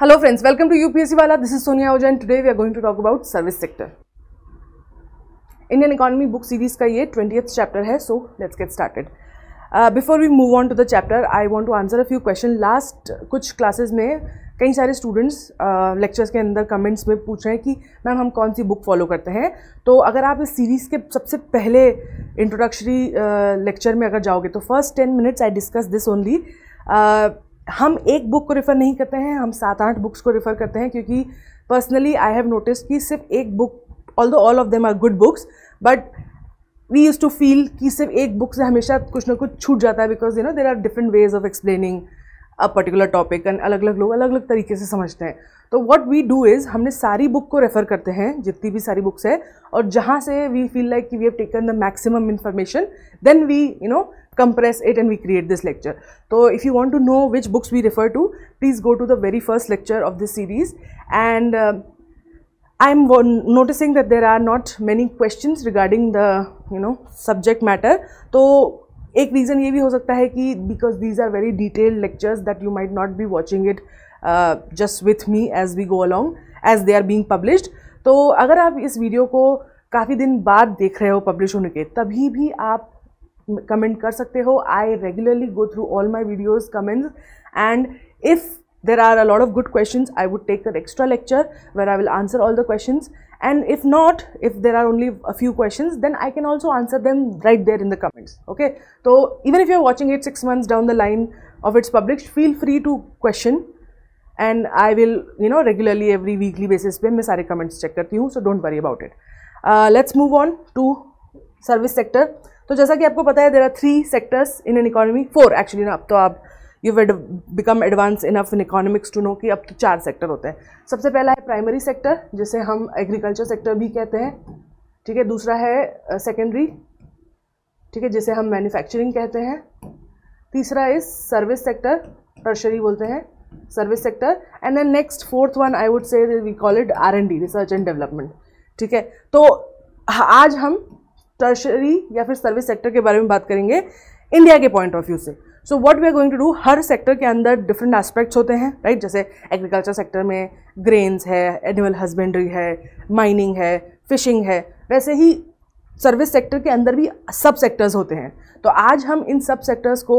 Hello friends welcome to UPSC वाला this is Sonia Ojha and today we are going to talk about service sector Indian economy book series का ये twentieth chapter है so let's get started before we move on to the chapter I want to answer a few question last कुछ classes में कई सारे students lectures uh, के अंदर comments में पूछ रहे हैं कि मैम हम कौन सी बुक फॉलो करते हैं तो अगर आप इस सीरीज़ के सबसे पहले इंट्रोडक्शरी लेक्चर uh, में अगर जाओगे तो first ten minutes I discuss this only हम एक बुक को रेफ़र नहीं करते हैं हम सात आठ बुक्स को रेफ़र करते हैं क्योंकि पर्सनली आई हैव नोटिस कि सिर्फ एक book although all of them are good books but we use to feel कि सिर्फ एक बुक से हमेशा कुछ ना कुछ छूट जाता है because you know there are different ways of explaining a particular topic and अलग अलग लोग अलग अलग तरीके से समझते हैं तो वॉट वी डू इज़ हमने सारी बुक को रेफ़र करते हैं जितनी भी सारी बुक्स है और जहाँ से वी फील लाइक कि we have taken the maximum information then we you know compress it and we create this lecture. So if you want to know which books we refer to, please go to the very first lecture of this series and uh, i am noticing that there are not many questions regarding the you know subject matter. So एक reason ये भी हो सकता है कि because these are very detailed lectures that you might not be watching it just with me as we go along as they are being published तो अगर आप इस वीडियो को काफ़ी दिन बाद देख रहे हो पब्लिश होने के तभी भी आप कमेंट कर सकते हो I regularly go through all my videos comments and if there are a lot of good question I would take the extra lecture where I will answer all the question and if not if there are only a few question then I can also answer them right there in the comments okay तो even if you are watching it six months down the line of it's public feel free to question and I will you know regularly every weekly basis पे मैं सारे comments check करती हूँ so don't worry about it let's move on to service sector तो जैसा कि आपको पता है there are three sectors in an economy four actually ना अब तो आप you would become advance enough in economics to know कि अब तो चार सेक्टर होते हैं सबसे पहला है प्राइमरी सेक्टर जिसे हम एग्रीकल्चर सेक्टर भी कहते हैं ठीक है दूसरा है सेकेंडरी uh, ठीक है जिसे हम मैन्युफैक्चरिंग कहते हैं तीसरा इज सर्विस सेक्टर टर्शरी बोलते हैं service sector and then next fourth one I would say we call it R and D research and development ठीक है तो आज हम टर्शरी या फिर सर्विस सेक्टर के बारे में बात करेंगे इंडिया के पॉइंट ऑफ व्यू से so what we are going to do हर सेक्टर के अंदर डिफरेंट एस्पेक्ट्स होते हैं राइट right? जैसे एग्रीकल्चर सेक्टर में ग्रेन्स है एनिमल हस्बेंड्री है माइनिंग है फिशिंग है वैसे ही सर्विस सेक्टर के अंदर भी सब सेक्टर्स होते हैं तो आज हम इन सब सेक्टर्स को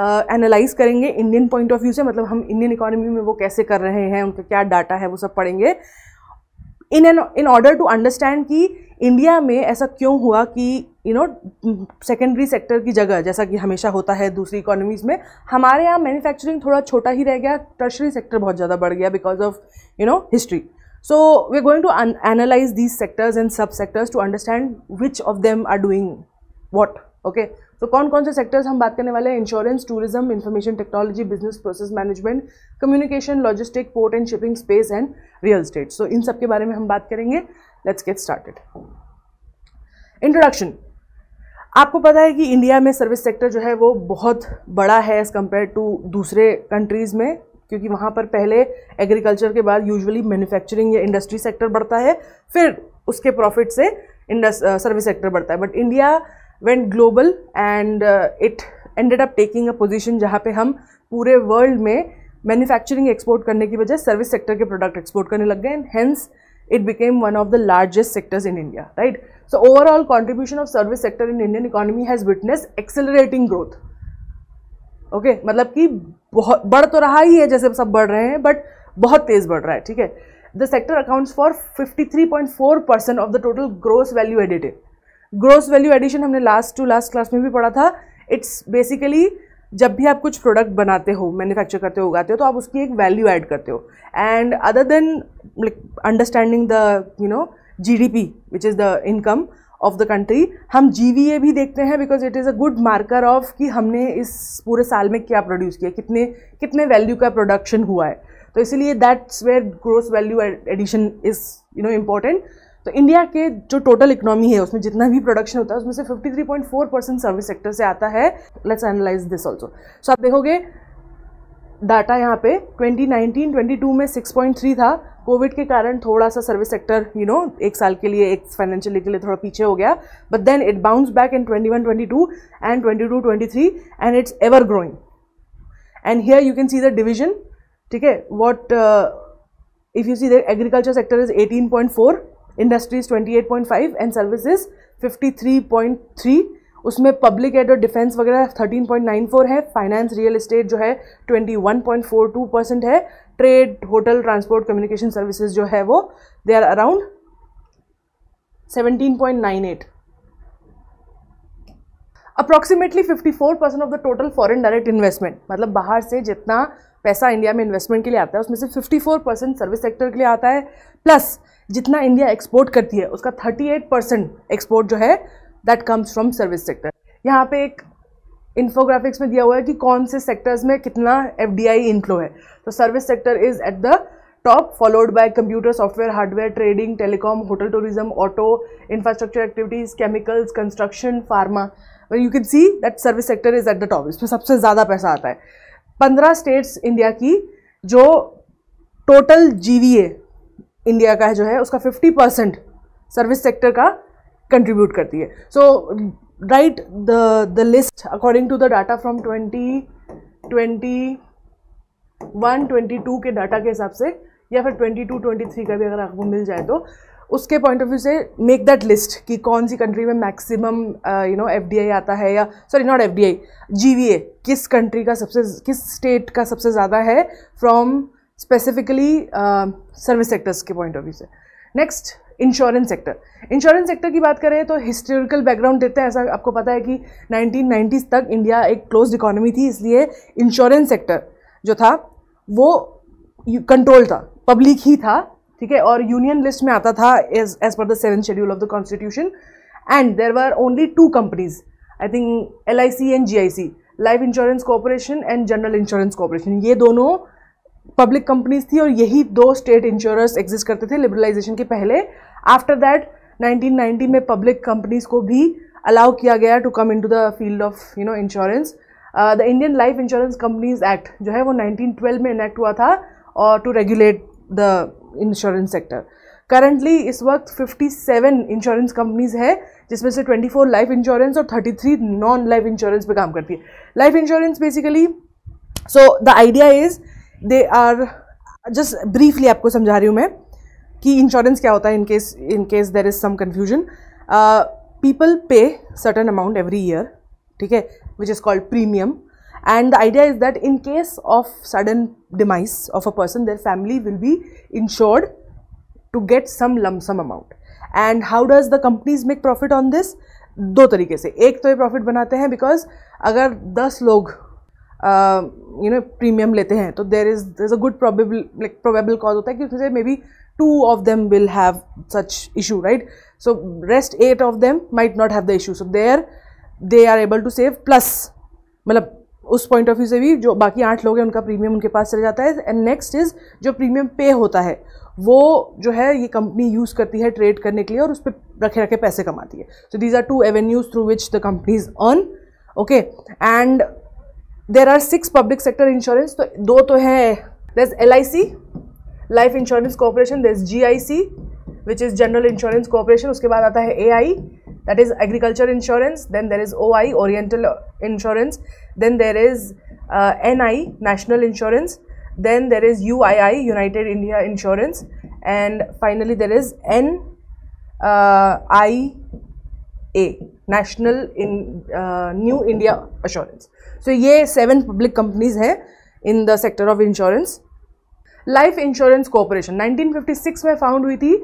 एनालाइज uh, करेंगे इंडियन पॉइंट ऑफ व्यू से मतलब हम इंडियन इकोनॉमी में वो कैसे कर रहे हैं उनका क्या डाटा है वो सब पढ़ेंगे in an in order to understand कि इंडिया में ऐसा क्यों हुआ कि यू नो सेकेंडरी सेक्टर की जगह जैसा कि हमेशा होता है दूसरी इकोनॉमीज़ में हमारे यहाँ मैन्युफैक्चरिंग थोड़ा छोटा ही रह गया टर्शरी सेक्टर बहुत ज़्यादा बढ़ गया because of you know history we are going to analyse these sectors and सब sectors to understand which of them are doing what okay तो कौन कौन से सेक्टर्स हम बात करने वाले हैं insurance tourism information technology business process management communication logistic port and shipping space and real estate so इन सब के बारे में हम बात करेंगे लेट्स गेट स्टार्टेड इंट्रोडक्शन आपको पता है कि इंडिया में सर्विस सेक्टर जो है वो बहुत बड़ा है एज़ कम्पेयर टू दूसरे कंट्रीज़ में क्योंकि वहाँ पर पहले एग्रीकल्चर के बाद यूजुअली मैन्युफैक्चरिंग या इंडस्ट्री सेक्टर बढ़ता है फिर उसके प्रॉफिट से सर्विस सेक्टर बढ़ता है but India went global and it ended up taking a position जहाँ पे हम पूरे वर्ल्ड में मैन्युफैक्चरिंग एक्सपोर्ट करने की बजाय सर्विस सेक्टर के प्रोडक्ट एक्सपोर्ट करने लग गए and hence it became one of the largest sectors in India, right? So overall contribution of service sector in Indian economy has witnessed accelerating growth. okay, matlab ki बहुत बढ़ तो रहा ही है जैसे सब बढ़ रहे हैं बट बहुत तेज़ बढ़ रहा है ठीक है the sector accounts for 53.4 of the total gross value added gross value addition humne last to last class mein bhi padha tha it's basically जब भी आप कुछ प्रोडक्ट बनाते हो मैन्युफैक्चर करते हो उगाते हो तो आप उसकी एक वैल्यू ऐड करते हो and other than like understanding the you know G D P which is the income of the country हम जी वी ए भी देखते हैं because it is a good marker of कि हमने इस पूरे साल में क्या प्रोड्यूस किया कितने कितने वैल्यू का प्रोडक्शन हुआ है तो इसीलिए that's where gross value addition is you know important तो इंडिया के जो टोटल इकोनॉमी है उसमें जितना भी प्रोडक्शन होता है उसमें से 53.4 परसेंट सर्विस सेक्टर से आता है let's analyse this also so आप देखोगे डाटा यहाँ पे 2019 22 में 6.3 था कोविड के कारण थोड़ा सा सर्विस सेक्टर यू नो एक साल के लिए एक फाइनेंशियली के लिए थोड़ा पीछे हो गया but then it bounce back in 21 22 and 22 23 and it's ever growing and here you can see the division ठीक है what if you see the agriculture sector is 18.4 industries 28.5 and services 53.3 उसमें पब्लिक एड और defence वगैरह 13.94 है finance real estate जो है 21.42 percent है trade hotel transport communication services जो है वो they are around 17.98 approximately 54 percent of the total foreign direct investment मतलब बाहर से जितना पैसा इंडिया में इन्वेस्टमेंट के लिए आता है उसमें से 54 परसेंट सर्विस सेक्टर के लिए आता है प्लस जितना इंडिया एक्सपोर्ट करती है उसका 38 परसेंट एक्सपोर्ट जो है that comes from service sector यहाँ पे एक इन्फोग्राफिक्स में दिया हुआ है कि कौन से सेक्टर्स में कितना एफ डी है तो service sector is at the top followed by computer software hardware trading telecom hotel tourism auto infrastructure activities chemicals construction pharma you can see that service sector is at the top इसमें सबसे ज़्यादा पैसा आता है पंद्रह states India की जो total जी India का है जो है उसका 50 परसेंट सर्विस सेक्टर का कंट्रीब्यूट करती है so right the the list according to the data from twenty twenty one twenty two के डाटा के हिसाब से या फिर ट्वेंटी टू ट्वेंटी थ्री का भी अगर आपको मिल जाए तो उसके पॉइंट ऑफ व्यू से मेक दैट लिस्ट कि कौन सी कंट्री में मैक्सिमम यू नो एफ आता है या sorry not F D I किस कंट्री का सबसे किस स्टेट का सबसे ज़्यादा है फ्रॉम स्पेसिफिकली सर्विस सेक्टर्स के पॉइंट ऑफ व्यू से next insurance sector insurance sector की बात करें तो हिस्टोरिकल बैकग्राउंड देते हैं ऐसा आपको पता है कि 1990s तक इंडिया एक क्लोज इकोनॉमी थी इसलिए इंश्योरेंस सेक्टर जो था वो कंट्रोल था पब्लिक ही था ठीक है और यूनियन लिस्ट में आता था as as per the seven schedule of the constitution and there are only two companies I think L I C and G I C life insurance corporation and general insurance corporation ये दोनों public companies थी और यही दो state insurance exist करते थे liberalisation के पहले आफ्टर दैट 1990 में पब्लिक कंपनीज को भी अलाउ किया गया to come into the field of you know insurance the Indian life insurance companies act जो है वो 1912 में इनेक्ट हुआ था और to regulate the insurance sector currently इस वक्त 57 इंश्योरेंस कंपनीज है जिसमें से 24 लाइफ इंश्योरेंस और 33 नॉन लाइफ इंश्योरेंस पे काम करती है life insurance basically so the idea is they are just briefly आपको समझा रही हूँ मैं कि इंश्योरेंस क्या होता है in case in case there is some confusion people pay certain amount every year ठीक है which is called premium and the idea is that in case of sudden demise of a person their family will be insured to get some lump sum amount and how does the companies make profit on this दो तरीके से एक तो ये profit बनाते हैं because अगर दस लोग यू नो प्रीमियम लेते हैं तो there is there is a good probable like probable cause होता है कि उसमें maybe two of them will have such issue right so rest eight of them might not have the issue so there they are able to save plus मतलब उस point of view से भी जो बाकी आठ लोग हैं उनका प्रीमियम उनके पास चले जाता है एंड नेक्स्ट इज़ जो प्रीमियम पे होता है वो जो है ये कंपनी यूज़ करती है ट्रेड करने के लिए और उस पर रखे रखे पैसे कमाती है so these are two avenues through which the companies earn okay and there are six public sector insurance तो दो तो है this L I C life insurance corporation this is G I C which is general insurance corporation उसके बाद आता है A I that is agriculture insurance then there is O I oriental insurance then there is N I national insurance then there you I I United India insurance and finally there is N I A national in new India Assurance so ये seven public companies हैं in the sector of insurance life insurance corporation nineteen में found हुई थी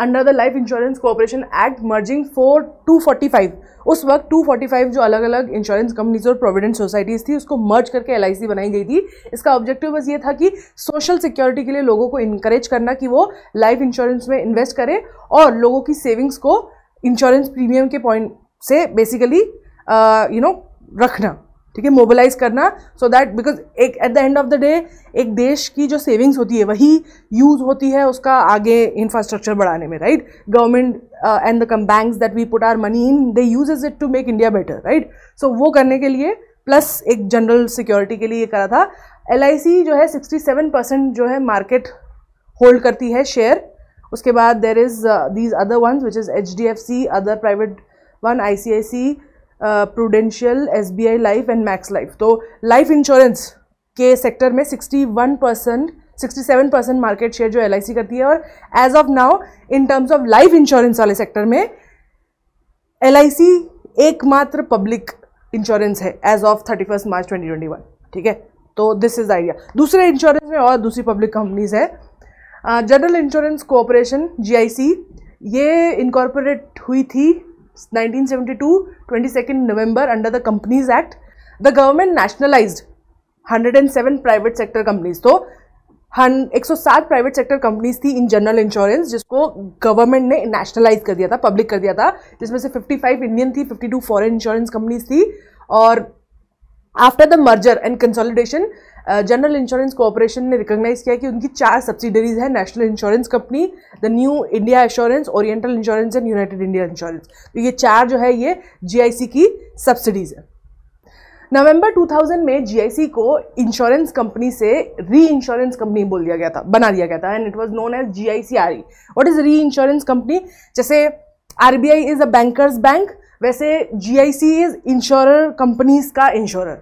under the life insurance corporation act merging four two forty five उस वक्त two forty five जो अलग अलग इंश्योरेंस कंपनीज और प्रोविडेंट सोसाइटीज़ थी उसको मर्ज करके एल बनाई गई थी इसका ऑब्जेक्टिव बस ये था कि सोशल सिक्योरिटी के लिए लोगों को इंकरेज करना कि वो लाइफ इंश्योरेंस में इन्वेस्ट करें और लोगों की सेविंग्स को इंश्योरेंस प्रीमियम के पॉइंट से बेसिकली यू नो रखना ठीक है मोबिलाइज करना सो दैट बिकॉज एक at the end of the day एक देश की जो सेविंग्स होती है वही यूज़ होती है उसका आगे इंफ्रास्ट्रक्चर बढ़ाने में right government and the banks that we put our money in they use is it to make India better right so वो करने के लिए प्लस एक जनरल सिक्योरिटी के लिए करा था एल जो है सिक्सटी सेवन परसेंट जो है मार्केट होल्ड करती है शेयर उसके बाद there is these other ones which is H D F C other private one I C I C prudential S B I life and Max life तो life insurance के sector में sixty one percent sixty seven percent market share जो L करती है और as of now in terms of life insurance वाले sector में L एकमात्र पब्लिक इंश्योरेंस है as of thirty first March twenty twenty one ठीक है तो दिस इज आइडिया दूसरे इंश्योरेंस में और दूसरी पब्लिक कंपनीज है जनरल इंश्योरेंस आई सी ये इनकॉर्पोरेट हुई थी 1972 22nd November under the Companies Act, the government nationalized 107 private sector companies. तो एक सौ सात प्राइवेट सेक्टर कंपनीज थी इन जनरल इंश्योरेंस जिसको गवर्नमेंट ने नेशनलाइज कर दिया था पब्लिक कर दिया था जिसमें से 55 इंडियन थी 52 फॉरेन इंश्योरेंस कंपनीज थी और after the merger and consolidation general insurance corporation ने रिकॉग्नाइज किया कि उनकी चार सब्सिडरीज है national insurance company the new India insurance oriental insurance and United India insurance तो ये चार जो है ये जीआईसी की सब्सिडीज है नवंबर 2000 में जीआईसी को इंश्योरेंस कंपनी से री इंश्योरेंस कंपनी बोल दिया गया था बना दिया गया था and it was known as G I C R E what is reinsurance company जैसे R B I is a bankers bank वैसे G I C is insure companies का इंश्योरर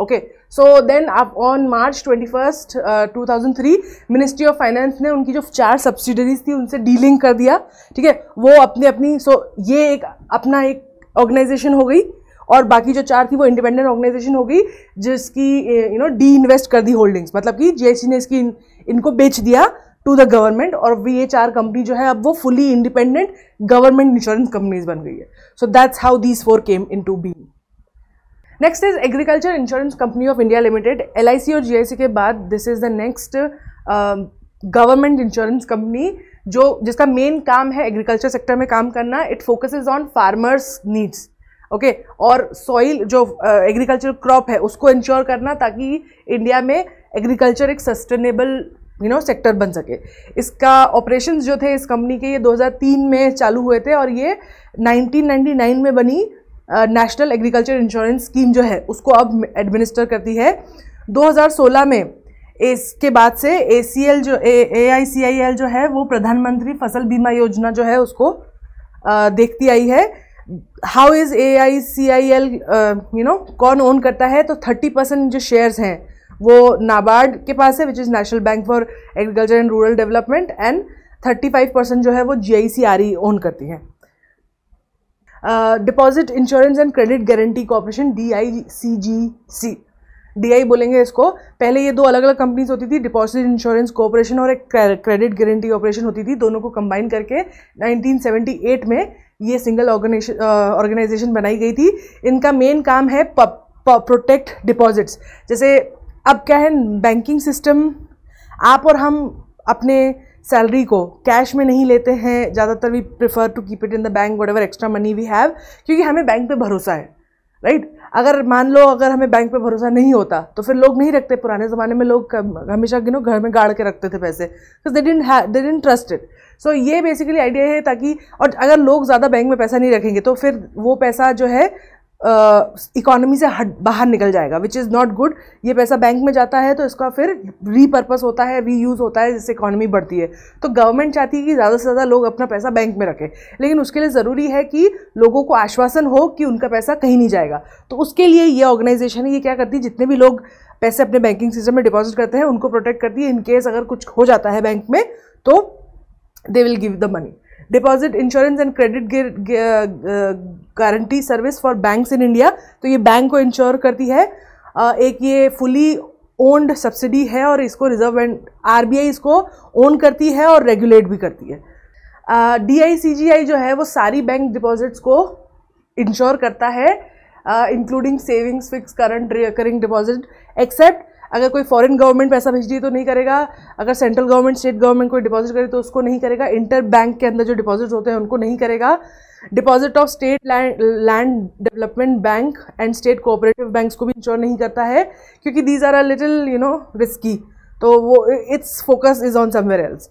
ओके सो देन आप on March twenty first two thousand three ministry of finance ने उनकी जो चार subsidiaries थी उनसे डीलिंग कर दिया ठीक है वो अपनी अपनी सो so, ये एक अपना एक ऑर्गेनाइजेशन हो गई और बाकी जो चार थी वो इंडिपेंडेंट ऑर्गेनाइजेशन हो गई जिसकी यू नो डी इन्वेस्ट कर दी होल्डिंग्स मतलब कि जीएसटी ने इसकी इन, इनको बेच दिया टू द गवर्नमेंट और ये चार कंपनी जो है अब वो fully independent government insurance companies बन गई है so that's how these four came into be next is agriculture insurance company of India limited L और जी के बाद this is the next government insurance company जो जिसका main काम है एग्रीकल्चर सेक्टर में काम करना it focuses on farmers needs okay और सॉइल जो एग्रीकल्चर uh, क्रॉप है उसको इंश्योर करना ताकि इंडिया में एग्रीकल्चर एक सस्टेनेबल यू नो सेक्टर बन सके इसका ऑपरेशंस जो थे इस कंपनी के ये 2003 में चालू हुए थे और ये 1999 में बनी नेशनल एग्रीकल्चर इंश्योरेंस स्कीम जो है उसको अब एडमिनिस्टर करती है 2016 में इसके बाद से ए सी एल जो ए आई सी आई एल जो है वो प्रधानमंत्री फसल बीमा योजना जो है उसको आ, देखती आई है how is A I C I L you know कौन ओन करता है तो थर्टी परसेंट जो शेयर्स हैं वो नाबार्ड के पास है which is national bank for agriculture and rural development and thirty five percent जो है वो जी I C R E own करती है deposit insurance and credit guarantee corporation D I C G C D I बोलेंगे इसको पहले ये दो अलग अलग कंपनीज होती थी डिपॉजिट इंश्योरेंस कॉपरेशन और एक क्रेडिट गारंटी ऑपरेशन होती थी दोनों को कंबाइन करके 1978 में ये सिंगल ऑर्गेनाइजेशन ऑर्गेनाइजेशन बनाई गई थी इनका मेन काम है प्रोटेक्ट डिपॉजिट्स जैसे अब क्या है बैंकिंग सिस्टम आप और हम अपने सैलरी को कैश में नहीं लेते हैं ज़्यादातर we prefer to keep it in the bank whatever extra money we have क्योंकि हमें बैंक पे भरोसा है राइट right? अगर मान लो अगर हमें बैंक पे भरोसा नहीं होता तो फिर लोग नहीं रखते पुराने ज़माने में लोग हमेशा गिनो घर में गाड़ के रखते थे पैसे because they didn't they didn't trust it so ये बेसिकली आइडिया है ताकि और अगर लोग ज़्यादा बैंक में पैसा नहीं रखेंगे तो फिर वो पैसा जो है इकोनॉमी से हट बाहर निकल जाएगा विच इज़ नॉट गुड ये पैसा बैंक में जाता है तो इसका फिर रीपर्पस होता है री यूज़ होता है जिससे इकोनॉमी बढ़ती है तो गवर्नमेंट चाहती है कि ज़्यादा से ज़्यादा लोग अपना पैसा बैंक में रखें लेकिन उसके लिए ज़रूरी है कि लोगों को आश्वासन हो कि उनका पैसा कहीं नहीं जाएगा तो उसके लिए ये ऑर्गेनाइजेशन है ये क्या करती है जितने भी लोग पैसे अपने बैंकिंग सिस्टम में डिपॉजिट करते हैं उनको प्रोटेक्ट करती है इनकेस अगर कुछ हो जाता है बैंक में तो they will give the money deposit insurance and credit guarantee service for banks in India तो ये बैंक को इंश्योर करती है uh, एक ये फुली ओन्ड सब्सिडी है और इसको रिजर्व एंड आर इसको ओन करती है और रेगुलेट भी करती है जी uh, जो है वो सारी बैंक डिपॉजिट्स को इंश्योर करता है including savings fix current recurring deposit except अगर कोई फॉरेन गवर्नमेंट पैसा भेज दिए तो नहीं करेगा अगर सेंट्रल गवर्नमेंट स्टेट गवर्नमेंट कोई डिपॉजिट करे तो उसको नहीं करेगा इंटर बैंक के अंदर जो डिपॉजिट होते हैं उनको नहीं करेगा deposit of state land development bank and state cooperative banks को भी इंश्योर नहीं करता है क्योंकि these are a little you know risky तो वो it's focus is on somewhere else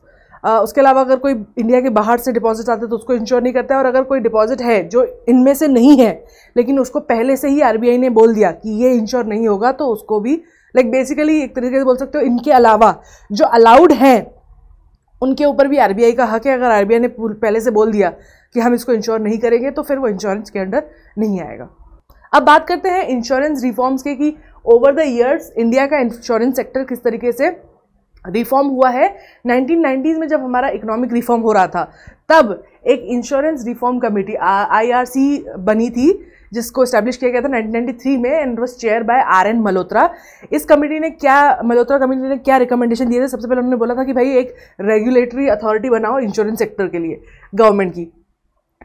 उसके अलावा अगर कोई इंडिया के बाहर से डिपॉजिट आते हैं तो उसको इंश्योर नहीं करता है और अगर कोई डिपॉजिट है जो इनमें से नहीं है लेकिन उसको पहले से ही आर ने बोल दिया कि ये इंश्योर नहीं होगा तो उसको भी लाइक बेसिकली एक तरीके से बोल सकते हो इनके अलावा जो अलाउड हैं उनके ऊपर भी आरबीआई का हक है अगर आरबीआई ने पहले से बोल दिया कि हम इसको इंश्योर नहीं करेंगे तो फिर वो इंश्योरेंस के अंडर नहीं आएगा अब बात करते हैं इंश्योरेंस रिफॉर्म्स के कि ओवर द ईयर्स इंडिया का इंश्योरेंस सेक्टर किस तरीके से रिफॉर्म हुआ है 1990s में जब हमारा इकोनॉमिक रिफॉर्म हो रहा था तब एक इंश्योरेंस रिफॉर्म कमेटी आई बनी थी जिसको स्टैब्लिश किया गया था 1993 में and was chair by R N Malhotra इस कमेटी ने क्या मल्होत्रा कमेटी ने क्या रिकमेंडेशन दिए थे सबसे पहले उन्होंने बोला था कि भाई एक रेगुलेटरी अथॉरिटी बनाओ इंश्योरेंस सेक्टर के लिए गवर्नमेंट की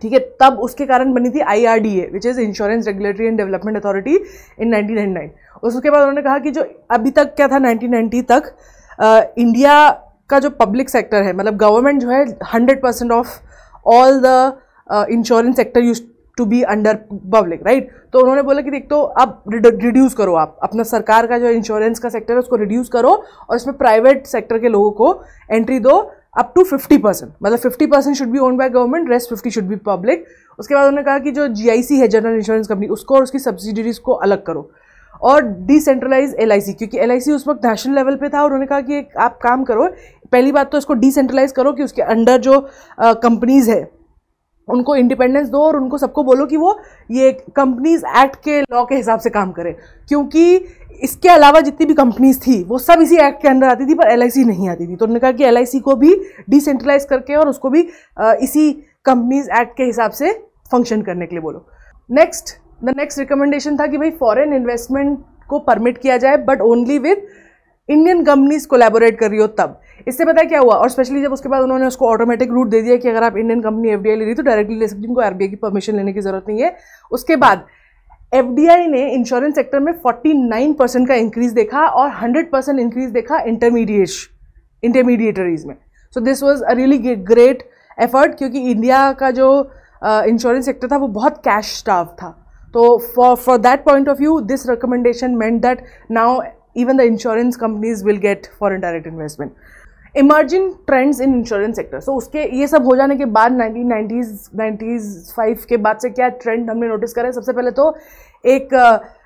ठीक है तब उसके कारण बनी थी I R D A which is insurance regulatory and development authority in nineteen nine उसके बाद उन्होंने कहा कि जो अभी तक क्या था नाइनटीन नाइनटी तक आ, इंडिया का जो पब्लिक सेक्टर है मतलब गवर्नमेंट जो है hundred percent of all the insurance sector use to be under public right तो उन्होंने बोला कि देख तो अब रिड्यूस करो आप अपना सरकार का जो इंश्योरेंस का सेक्टर है उसको रिड्यूस करो और इसमें प्राइवेट सेक्टर के लोगों को एंट्री दो अप टू फिफ्टी परसेंट मतलब fifty percent should be own by government rest fifty should be public उसके बाद उन्होंने कहा कि जो सी है जनरल इंश्योरेंस कंपनी उसको और उसकी सब्सिडीज को अलग करो और डिसेंट्रलाइज एल क्योंकि एल उस वक्त नेशनल लेवल पे था और उन्होंने कहा कि आप काम करो पहली बात तो इसको डिसेंट्रलाइज करो कि उसके अंडर जो कंपनीज है उनको इंडिपेंडेंस दो और उनको सबको बोलो कि वो ये कंपनीज एक्ट के लॉ के हिसाब से काम करें क्योंकि इसके अलावा जितनी भी कंपनीज थी वो सब इसी एक्ट के अंदर आती थी पर एल नहीं आती थी तो उन्होंने कहा कि एल को भी डिसेंट्रलाइज करके और उसको भी इसी कंपनीज एक्ट के हिसाब से फंक्शन करने के लिए बोलो नेक्स्ट द नेक्स्ट रिकमेंडेशन था कि भाई फॉरेन इन्वेस्टमेंट को परमिट किया जाए but only with Indian companies collaborate कर रही हो तब इससे पता है क्या हुआ और स्पेशली जब उसके बाद उन्होंने उसको ऑटोमेटिक रूट दे दिया कि अगर आप इंडियन कंपनी एफ ले रही तो डायरेक्टली ले सकती उनको आर की परमिशन लेने की जरूरत नहीं है उसके बाद एफ ने इंश्योरेंस सेक्टर में 49 परसेंट का इंक्रीज देखा और 100 परसेंट इंक्रीज देखा इंटरमीडिएट इंटरमीडिएटरीज में so this was a really great effort क्योंकि इंडिया का जो इंश्योरेंस uh, सेक्टर था वो बहुत कैश स्टाफ था तो for for that point of view this recommendation meant that now even the insurance companies will get foreign direct investment emerging trends in insurance sector so उसके ये सब हो जाने के बाद नाइनटीन नाइन्टीज़ नाइन्टीज़ फाइव के बाद से क्या ट्रेंड हमने नोटिस करा है सबसे पहले तो एक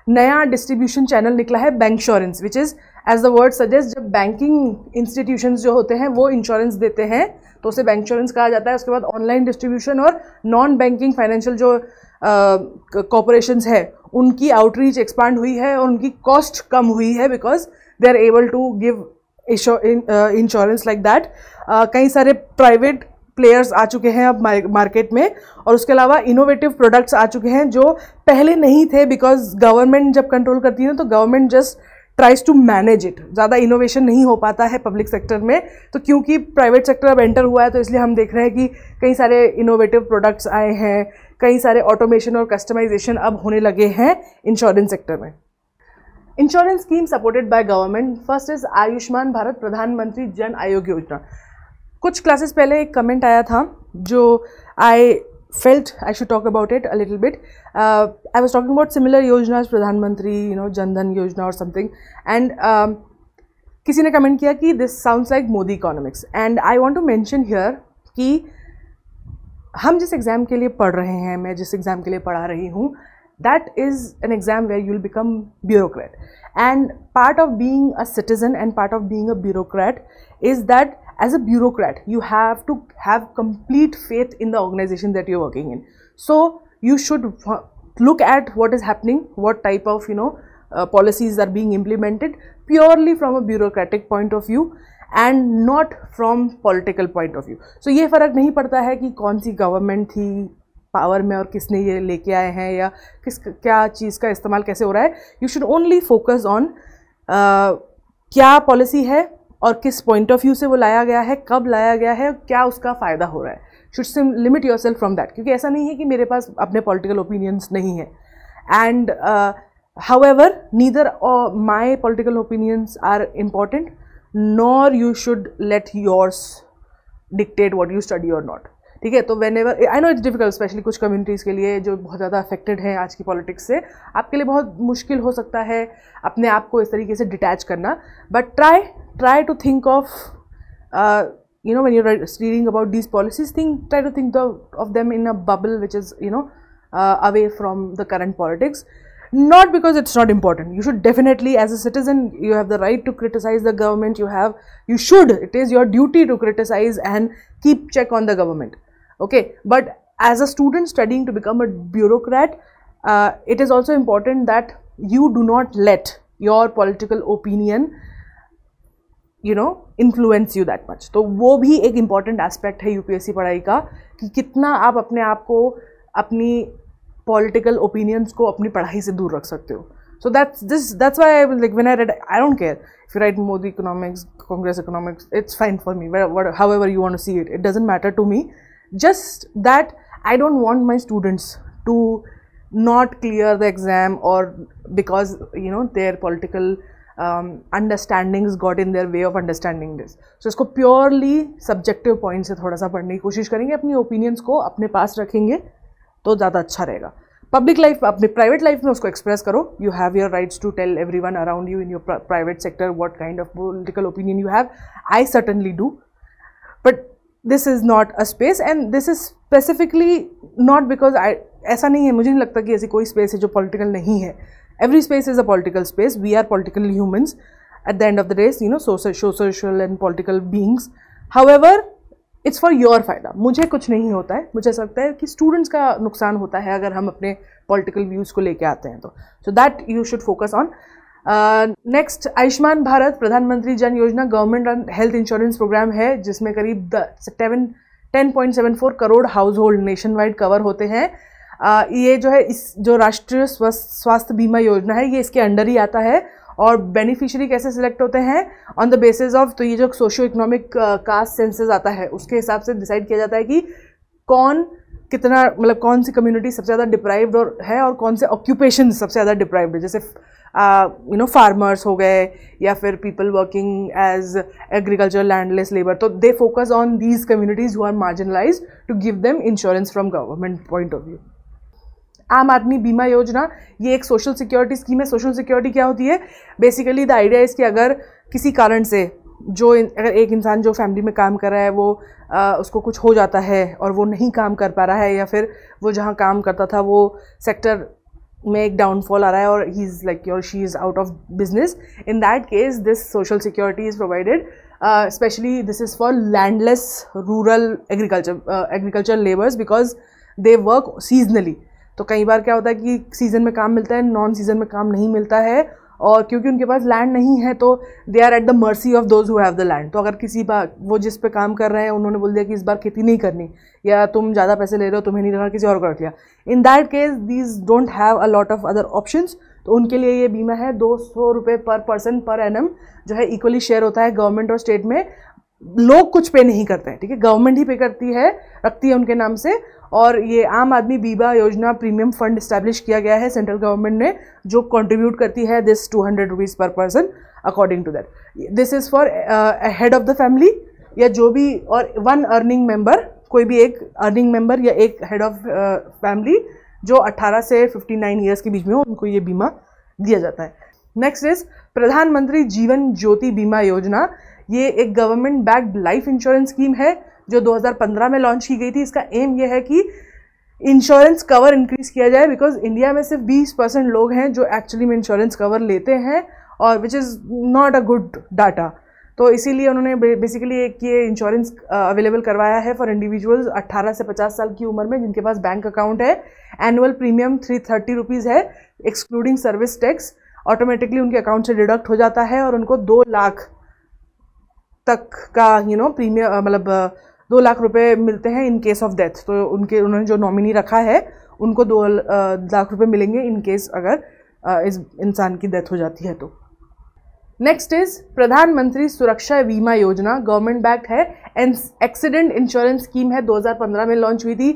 नया डिस्ट्रीब्यूशन चैनल निकला है bank insurance which is as the word suggest जब बैंकिंग इंस्टीट्यूशन जो होते हैं वो इंश्योरेंस देते हैं तो उसे बैंक इंश्योरेंस कहा जाता है उसके बाद ऑनलाइन डिस्ट्रीब्यूशन और नॉन बैंकिंग फाइनेंशियल जो कॉपोरेशन uh, है उनकी आउटरीच एक्सपांड हुई है और उनकी कॉस्ट कम हुई है because they are able to give insurance like that कई सारे प्राइवेट प्लेयर्स आ चुके हैं अब मार्केट में और उसके अलावा इनोवेटिव प्रोडक्ट्स आ चुके हैं जो पहले नहीं थे बिकॉज गवर्नमेंट जब कंट्रोल करती है तो government just tries to manage it ज़्यादा इनोवेशन नहीं हो पाता है पब्लिक सेक्टर में तो क्योंकि प्राइवेट सेक्टर अब एंटर हुआ है तो इसलिए हम देख रहे हैं कि कई सारे इनोवेटिव प्रोडक्ट्स आए हैं कई सारे ऑटोमेशन और कस्टमाइजेशन अब होने लगे हैं इंश्योरेंस सेक्टर में insurance scheme supported by government first is Ayushman Bharat Pradhan Mantri Jan आयोग योजना कुछ क्लासेस पहले एक कमेंट आया था जो I felt I should talk about it a little bit I was talking about similar yojana Pradhan Mantri you know जन धन योजना और समथिंग एंड किसी ने कमेंट किया कि this sound like Modi economics and I want to mention here कि हम जिस एग्ज़ाम के लिए पढ़ रहे हैं मैं जिस एग्ज़ाम के लिए पढ़ा रही हूँ that is an exam where you'll become bureaucrat and part of being a citizen and part of being a bureaucrat is that as a bureaucrat you have to have complete faith in the organization that you're working in so you should look at what is happening what type of you know uh, policies are being implemented purely from a bureaucratic point of view and not from political point of view so ये फर्क नहीं पड़ता है कि कौन सी government थी power में और किसने ये लेके आए हैं या किस क्या चीज़ का इस्तेमाल कैसे हो रहा है you should only focus on क्या पॉलिसी है और किस पॉइंट ऑफ व्यू से वो लाया गया है कब लाया गया है क्या उसका फ़ायदा हो रहा है should sim limit yourself from that क्योंकि ऐसा नहीं है कि मेरे पास अपने पॉलिटिकल ओपिनियंस नहीं है and however neither my political opinions are important nor you should let yours dictate what you study और नॉट ठीक है तो whenever I know it's difficult specially कुछ कम्युनिटीज़ के लिए जो बहुत ज़्यादा अफेक्टेड हैं आज की पॉलिटिक्स से आपके लिए बहुत मुश्किल हो सकता है अपने आप को इस तरीके से डिटैच करना but try try to think of you know when you reading about these policies think try to think of them in a bubble which is you know away from the current politics not because it's not important you should definitely as a citizen you have the right to criticise the government you have you should it is your duty to criticise and keep check on the government okay but as a student studying to become a bureaucrat uh, it is also important that you do not let your political opinion you know influence you that much तो वो भी एक important aspect है U P S C पढ़ाई का कि कितना आप अपने आप को अपनी पॉलिटिकल ओपिनियंस को अपनी पढ़ाई से दूर रख सकते हो so that's this that's why I like when I read I don't care if you write Modi economics Congress economics it's fine for me however you want see it it doesn't matter to me just that i don't want my students to not clear the exam or because you know their political um, understandings got in their way of understanding this so इसको purely subjective point से थोड़ा सा पढ़ने की कोशिश करेंगे अपनी opinions को अपने पास रखेंगे तो ज़्यादा अच्छा रहेगा पब्लिक लाइफ में अपने प्राइवेट लाइफ में उसको एक्सप्रेस करो you have your rights to tell everyone around you in your private sector what kind of political opinion you have I certainly do but this is not a space and this is specifically not because I ऐसा नहीं है मुझे नहीं लगता कि ऐसी कोई space है जो पॉलिटिकल नहीं है every space is a political space we are political humans at the end of the days you know social social and political beings however it's for your फायदा मुझे कुछ नहीं होता है मुझे ऐसा लगता है कि स्टूडेंट्स का नुकसान होता है अगर हम अपने पॉलिटिकल व्यूज़ को लेके आते हैं तो so that you should focus on next Ayushman Bharat Pradhan Mantri Jan Yojana government and health insurance program है जिसमें करीब seven ten point seven four crore household nationwide cover होते हैं uh, ये जो है इस जो राष्ट्रीय स्वास्थ्य बीमा योजना है ये इसके अंडर ही आता है और बेनिफिशियरी कैसे सिलेक्ट होते हैं ऑन द बेसिस ऑफ तो ये जो सोशियो इकोनॉमिक कास्ट सेंसेस आता है उसके हिसाब से डिसाइड किया जाता है कि कौन कितना मतलब कौन सी कम्युनिटी सबसे ज़्यादा डिप्राइव्ड और है और कौन से ऑक्यूपेशन सबसे ज़्यादा डिप्राइव्ड है जैसे यू नो फार्मर्स हो गए या फिर people working as agriculture landless labour तो they focus on these communities who are marginalise to give them insurance from government point of view Aam Aadmi Bima Yojana ये एक सोशल सिक्योरिटी स्कीम है सोशल सिक्योरिटी क्या होती है बेसिकली द आइडिया इज़ कि अगर किसी कारण से जो अगर एक इंसान जो फैमिली में काम कर रहा है वो आ, उसको कुछ हो जाता है और वो नहीं काम कर पा रहा है या फिर वो जहाँ काम करता था वो सेक्टर में एक डाउनफॉल आ रहा है और he is like your she is out of business in that case this social security is provided specially this is for landless rural agriculture agriculture labours because they work seasonally तो कई बार क्या होता है कि season में काम मिलता है नॉन सीज़न में काम नहीं मिलता है और क्योंकि उनके पास लैंड नहीं है तो they are at the mercy of those who have the land तो अगर किसी बार वो जिस पे काम कर रहे हैं उन्होंने बोल दिया कि इस बार खेती नहीं करनी या तुम ज़्यादा पैसे ले रहे हो तुम्हें नहीं रखा किसी और को रख लिया in that case these don't have a lot of other options तो उनके लिए ये बीमा है दो सौ रुपये पर पर्सन पर एन जो है इक्वली शेयर होता है गवर्नमेंट और स्टेट में लोग कुछ पे नहीं करते हैं ठीक है गवर्नमेंट ही पे करती है रखती है उनके नाम से और ये आम आदमी बीमा योजना प्रीमियम फंड इस्टेब्लिश किया गया है सेंट्रल गवर्नमेंट ने जो कंट्रीब्यूट करती है this two hundred rupees per person according to that this is for head of the family या जो भी और वन अर्निंग मेंबर कोई भी एक अर्निंग मेंबर या एक हेड ऑफ फैमिली जो 18 से 59 इयर्स के बीच में हो उनको ये बीमा दिया जाता है नेक्स्ट इज प्रधानमंत्री जीवन ज्योति बीमा योजना ये एक government backed life insurance scheme है जो 2015 में लॉन्च की गई थी इसका एम ये है कि इंश्योरेंस कवर इंक्रीज किया जाए बिकॉज इंडिया में सिर्फ 20 परसेंट लोग हैं जो एक्चुअली में इंश्योरेंस कवर लेते हैं और which is not a good data तो इसीलिए उन्होंने बेसिकली एक ये इंश्योरेंस अवेलेबल uh, करवाया है फॉर इंडिविजुअल्स 18 से 50 साल की उम्र में जिनके पास बैंक अकाउंट है annual premium three thirty rupees है एक्सक्लूडिंग सर्विस टैक्स ऑटोमेटिकली उनके अकाउंट से डिडक्ट हो जाता है और उनको दो लाख तक का यू नो प्रीमियम मतलब uh, दो लाख रुपए मिलते हैं इन केस ऑफ डेथ तो उनके उन्होंने जो नॉमिनी रखा है उनको दो लाख रुपए मिलेंगे इन केस अगर इस इंसान की डेथ हो जाती है तो नेक्स्ट इज प्रधानमंत्री सुरक्षा बीमा योजना गवर्नमेंट बैक्ट है एंड एक्सीडेंट इंश्योरेंस स्कीम है 2015 में लॉन्च हुई थी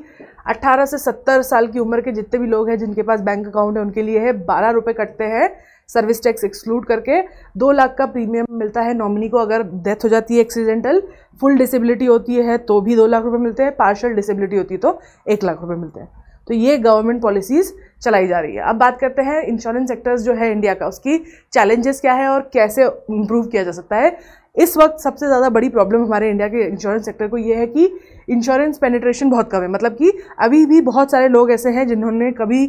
18 से 70 साल की उम्र के जितने भी लोग हैं जिनके पास बैंक अकाउंट है उनके लिए है बारह रुपये कटते हैं सर्विस टैक्स एक्सक्लूड करके दो लाख का प्रीमियम मिलता है नॉमिनी को अगर डेथ हो जाती है एक्सीडेंटल फुल डिसेबिलिटी होती है तो भी दो लाख रुपये मिलते हैं पार्शल डिसेबिलिटी होती है तो एक लाख रुपये मिलते हैं तो ये गवर्नमेंट पॉलिसीज़ चलाई जा रही है अब बात करते हैं इंश्योरेंस सेक्टर्स जो है इंडिया का उसकी चैलेंजेस क्या है और कैसे इम्प्रूव किया जा सकता है इस वक्त सबसे ज़्यादा बड़ी प्रॉब्लम हमारे इंडिया के इंश्योरेंस सेक्टर को ये है कि इंश्योरेंस पेनिट्रेशन बहुत कम है मतलब कि अभी भी बहुत सारे लोग ऐसे हैं जिन्होंने कभी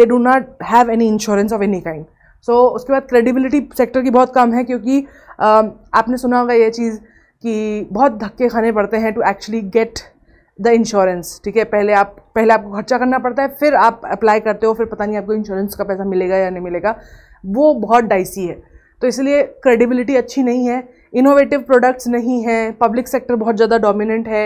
they do not have any insurance of any kind so so, उसके बाद क्रेडिबिलिटी सेक्टर की बहुत कम है क्योंकि आपने सुना होगा ये चीज़ कि बहुत धक्के खाने पड़ते हैं to actually get the insurance ठीक है पहले आप पहले आपको खर्चा करना पड़ता है फिर आप अप्लाई करते हो फिर पता नहीं आपको इंश्योरेंस का पैसा मिलेगा या नहीं मिलेगा वो बहुत डाइसी है तो इसलिए क्रेडिबिलिटी अच्छी नहीं है इनोवेटिव प्रोडक्ट्स नहीं हैं पब्लिक सेक्टर बहुत ज़्यादा डोमिनेंट है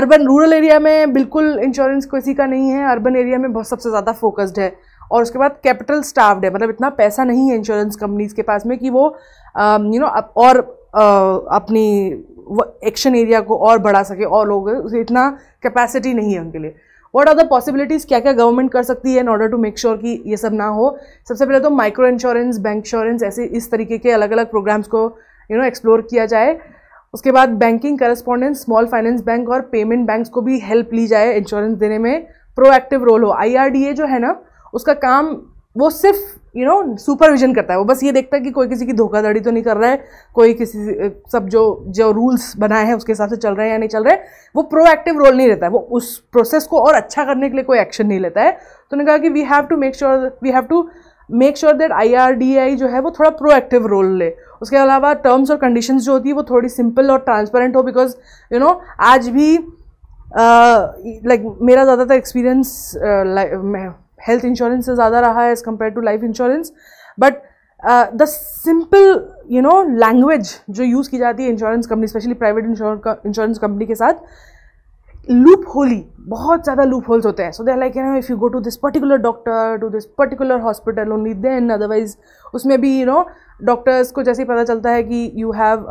अर्बन रूरल एरिया में बिल्कुल इंश्योरेंस किसी का नहीं है अर्बन एरिया में बहुत सबसे ज़्यादा फोकस्ड है और उसके बाद कैपिटल स्टाफ्ड है मतलब इतना पैसा नहीं है इंश्योरेंस कंपनीज के पास में कि वो यू um, नो और आ, uh, अपनी एक्शन एरिया को और बढ़ा सके और लोग उसे इतना कैपेसिटी नहीं है उनके लिए वॉट आर द पॉसिबिलिटीज़ क्या क्या गवर्नमेंट कर सकती है in order to make sure कि ये सब ना हो सबसे पहले तो माइक्रो इंश्योरेंस बैंक इंश्योरेंस ऐसे इस तरीके के अलग अलग प्रोग्राम्स को यू नो एक्सप्लोर किया जाए उसके बाद banking correspondence small finance bank और पेमेंट बैंक्स को भी हेल्प ली जाए इंश्योरेंस देने में प्रोएक्टिव रोल हो आई जो है ना उसका काम वो सिर्फ यू नो सुपरविजन करता है वो बस ये देखता है कि कोई किसी की धोखाधड़ी तो नहीं कर रहा है कोई किसी सब जो जो रूल्स बनाए हैं उसके हिसाब से चल रहे हैं या नहीं चल रहे वो प्रोएक्टिव रोल नहीं रहता है वो उस प्रोसेस को और अच्छा करने के लिए कोई एक्शन नहीं लेता है तो उन्होंने कहा कि we have to make sure we have to make sure that I जो है वो थोड़ा प्रोएक्टिव रोल ले उसके अलावा टर्म्स और कंडीशन जो होती है वो थोड़ी सिंपल और ट्रांसपेरेंट हो बिकॉज यू नो आज भी लाइक uh, like, मेरा ज़्यादातर experience uh, like, health insurance से ज़्यादा रहा है as compare to life insurance but the simple you know language जो यूज़ की जाती है insurance company specially private insurance company के साथ लूप होली बहुत ज़्यादा लूप होल्स होते हैं so they like you know if you go to this particular doctor to this particular hospital only then otherwise उसमें भी यू नो डॉक्टर्स को जैसे ही पता चलता है कि you have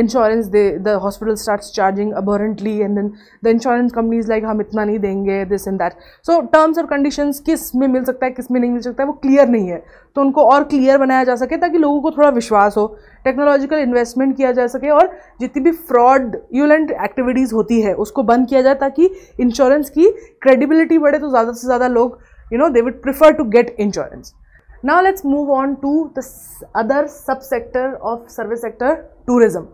insurance they the hospital start charging abhorrently and then the insurance companies like हम इतना नहीं देंगे this and that so terms और कंडीशंस किस में मिल सकता है किस में नहीं मिल सकता है वो क्लियर नहीं है तो उनको और क्लियर बनाया जा सके ताकि लोगों को थोड़ा विश्वास हो टेक्नोलॉजिकल इन्वेस्टमेंट किया जा सके और जितनी भी फ्रॉड यूलेंट एक्टिविटीज़ होती है उसको बंद किया जाए ताकि इंश्योरेंस की क्रेडिबिलिटी बढ़े तो ज़्यादा से ज़्यादा लोग you know they would prefer to get insurance now let's move on to the other sector of service sector tourism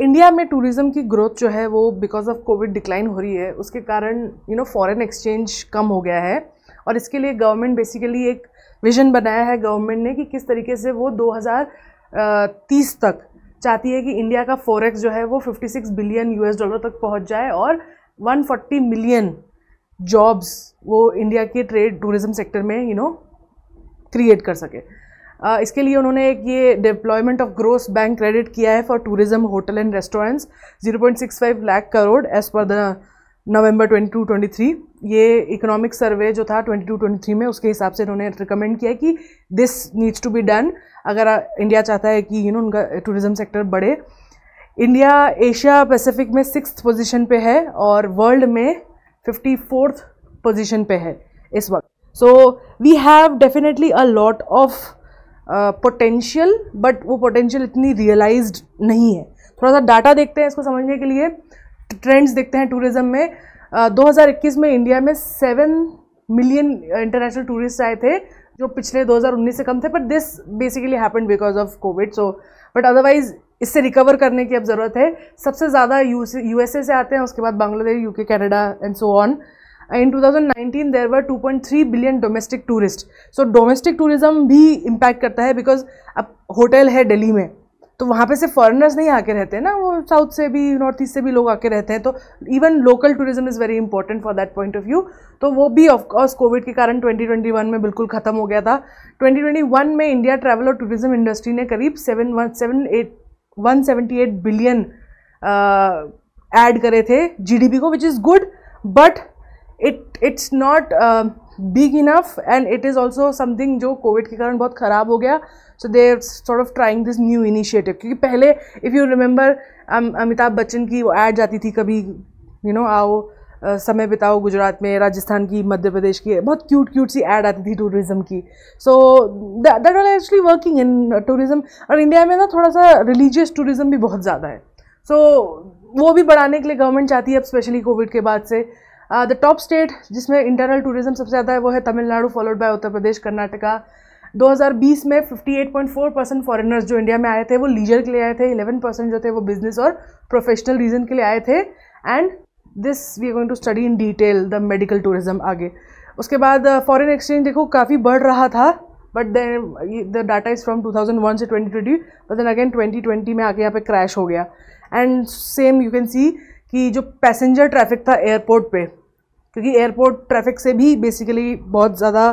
India में टूरिज़्म की ग्रोथ जो है वो बिकॉज ऑफ कोविड डिक्लाइन हो रही है उसके कारण यू नो फॉरेन एक्सचेंज कम हो गया है और इसके लिए गवर्नमेंट बेसिकली एक विजन बनाया है गवर्नमेंट ने कि किस तरीके से वो 2030 तक चाहती है कि इंडिया का फोरेक्स जो है वो 56 बिलियन यूएस डॉलर तक पहुंच जाए और 140 मिलियन जॉब्स वो इंडिया के ट्रेड टूरिज़्म सेक्टर में you you know know, create कर सके uh, इसके लिए उन्होंने एक ये deployment of gross bank credit किया है for tourism hotel and restaurants 0.65 lakh crore as per the November 22-23 ये इकोनॉमिक सर्वे जो था 22-23 में उसके हिसाब से इन्होंने रिकमेंड किया कि this needs to be done अगर इंडिया चाहता है कि यू नो उनका टूरिज्म सेक्टर बढ़े इंडिया एशिया पैसिफिक में सिक्स पोजीशन पे है और वर्ल्ड में फिफ्टी फोर्थ पोजीशन पे है इस वक्त so we have definitely a lot of potential but वो पोटेंशियल इतनी रियलाइज नहीं है थोड़ा सा डाटा देखते हैं इसको समझने के लिए ट्रेंड्स देखते हैं टूरिज़्म में uh, 2021 में इंडिया में सेवन मिलियन इंटरनेशनल टूरिस्ट आए थे जो पिछले 2019 से कम थे but this basically happen because of Covid so but otherwise इससे रिकवर करने की अब ज़रूरत है सबसे ज़्यादा यू से आते हैं उसके बाद Bangladesh UK Canada and so on and in 2019 there were 2.3 billion domestic tourist so domestic tourism भी इम्पैक्ट करता है बिकॉज अब होटल है दिल्ली में तो वहाँ पे से फॉरेनर्स नहीं आके रहते ना वो साउथ से भी नॉर्थ ईस्ट से भी लोग आके रहते हैं तो even local tourism is very important for that point of view तो वो भी ऑफकोर्स कोविड के कारण 2021 में बिल्कुल ख़त्म हो गया था 2021 में इंडिया ट्रैवल और टूरिज्म इंडस्ट्री ने करीब seven one seven eight one seventy eight billion add करे थे जी को which is good but it it's not big enough and it is also something जो कोविड के कारण बहुत ख़राब हो गया so they sort of trying this new initiative क्योंकि पहले if you remember Amitabh Bachchan की वो ऐड जाती थी कभी यू you नो know, आओ समय बिताओ गुजरात में राजस्थान की मध्य प्रदेश की बहुत क्यूट क्यूट सी ऐड आती थी टूरिज़्म की so that are actually working in tourism और इंडिया में ना थोड़ा सा रिलीजियस टूरिज़्म भी बहुत ज़्यादा है सो so, वो भी बढ़ाने के लिए गवर्नमेंट चाहती है अब स्पेशली कोविड के बाद से द टॉप स्टेट जिसमें इंटरनल टूरिज्म सबसे ज़्यादा है वो है तमिलनाडु फॉलोड बाय उत्तर प्रदेश कर्नाटका 2020 में 58.4 परसेंट फॉरेनर्स जो इंडिया में आए थे वो लीजर के लिए आए थे 11 परसेंट जो थे वो बिजनेस और प्रोफेशनल रीजन के लिए आए थे and this we are going to study in detail the medical tourism आगे उसके बाद फॉरेन uh, एक्सचेंज देखो काफ़ी बढ़ रहा था but they the data is from 2001 से 2020 बट देन अगेन 2020 में आके यहाँ पे क्रैश हो गया and same you can see कि जो पैसेंजर ट्रैफिक था एयरपोर्ट पे क्योंकि एयरपोर्ट ट्रैफिक से भी बेसिकली बहुत ज़्यादा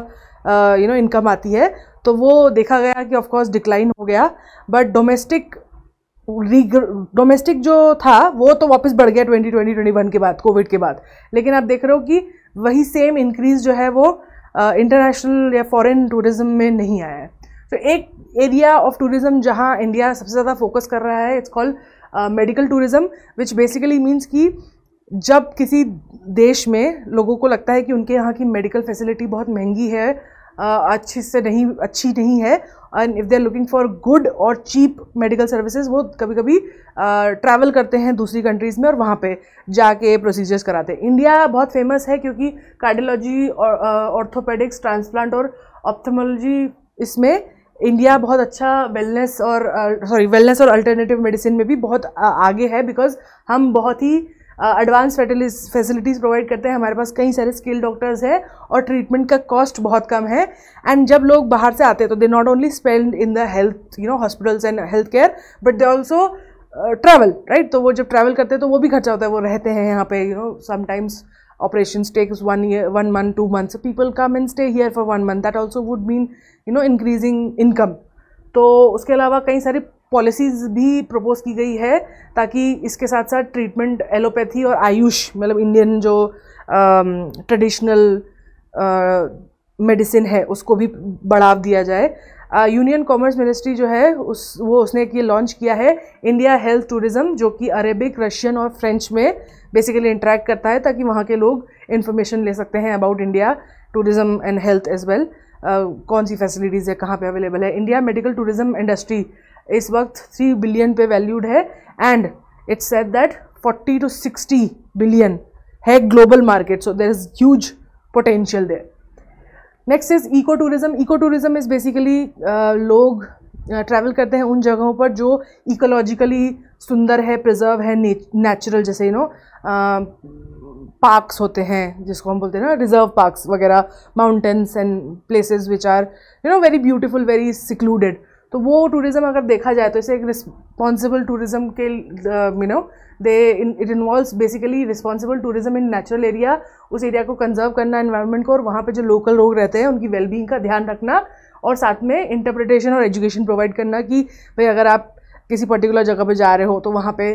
यू नो इनकम आती है तो वो देखा गया कि ऑफ कोर्स डिक्लाइन हो गया बट डोमेस्टिक डोमेस्टिक जो था वो तो वापस बढ़ गया ट्वेंटी ट्वेंटी ट्वेंटी वन के बाद कोविड के बाद लेकिन आप देख रहे हो कि वही सेम इंक्रीज़ जो है वो इंटरनेशनल uh, या फॉरेन टूरिज़्म में नहीं आया है तो एक एरिया ऑफ टूरिज़्म जहाँ इंडिया सबसे ज़्यादा फोकस कर रहा है it's called medical tourism which basically means कि जब किसी देश में लोगों को लगता है कि उनके यहाँ की मेडिकल फैसिलिटी बहुत महंगी है अच्छे से नहीं अच्छी नहीं है and if they are looking for good और चीप मेडिकल सर्विसेज वो कभी कभी ट्रैवल करते हैं दूसरी कंट्रीज़ में और वहाँ पे जाके प्रोसीजर्स कराते हैं इंडिया बहुत फेमस है क्योंकि कार्डियोलॉजी और ऑर्थोपेडिक्स ट्रांसप्लांट और ऑप्थमोलॉजी इसमें इंडिया बहुत अच्छा वेलनेस और सॉरी वेलनेस और अल्टरनेटिव मेडिसिन में भी बहुत आगे है बिकॉज हम बहुत ही एडवांस फैसिलिटीज़ प्रोवाइड करते हैं हमारे पास कई सारे स्किल डॉक्टर्स हैं और ट्रीटमेंट का कॉस्ट बहुत कम है एंड जब लोग बाहर से आते हैं तो they not only spend in the health you know hospitals and health care but they also travel right तो वो जब ट्रैवल करते हैं तो वो भी खर्चा होता है वो रहते हैं यहाँ पे you know sometimes operation takes one year one month two month people come and stay stay for one month that also would mean you know increasing income तो उसके अलावा कई सारी पॉलिसीज़ भी प्रपोज़ की गई है ताकि इसके साथ साथ ट्रीटमेंट एलोपैथी और आयुष मतलब इंडियन जो ट्रेडिशनल um, मेडिसिन uh, है उसको भी बढ़ावा दिया जाए यूनियन कॉमर्स मिनिस्ट्री जो है उस वो उसने ये लॉन्च किया है इंडिया हेल्थ टूरिज़्म जो कि अरेबिक रशियन और फ्रेंच में बेसिकली इंटरेक्ट करता है ताकि वहाँ के लोग इन्फॉर्मेशन ले सकते हैं about India tourism and health as well कौन सी फैसिलिटीज़ है कहाँ पे अवेलेबल है इंडिया मेडिकल टूरिज्म इंडस्ट्री इस वक्त थ्री बिलियन पे वैल्यूड है and it's said that forty to sixty billion है global market so there is huge potential there next is eco tourism eco tourism is basically लोग travel uh, करते हैं उन जगहों पर जो इकोलॉजिकली सुंदर है प्रिजर्व है नेचुरल जैसे यू नो पार्क्स होते हैं जिसको हम बोलते हैं ना रिजर्व पार्क्स वगैरह mountains and places which are you know very beautiful very secluded तो वो टूरिज़्म अगर देखा जाए तो इसे एक रिस्पॉन्सिबल टूरिज़्म के you know they it involve basically responsible tourism in natural area उस एरिया को कंजर्व करना इन्वायरमेंट को और वहाँ पर जो लोकल लोग रहते हैं उनकी वेलबींग का ध्यान रखना और साथ में इंटरप्रिटेशन और एजुकेशन प्रोवाइड करना कि भाई अगर आप किसी पर्टिकुलर जगह पे जा रहे हो तो वहाँ पे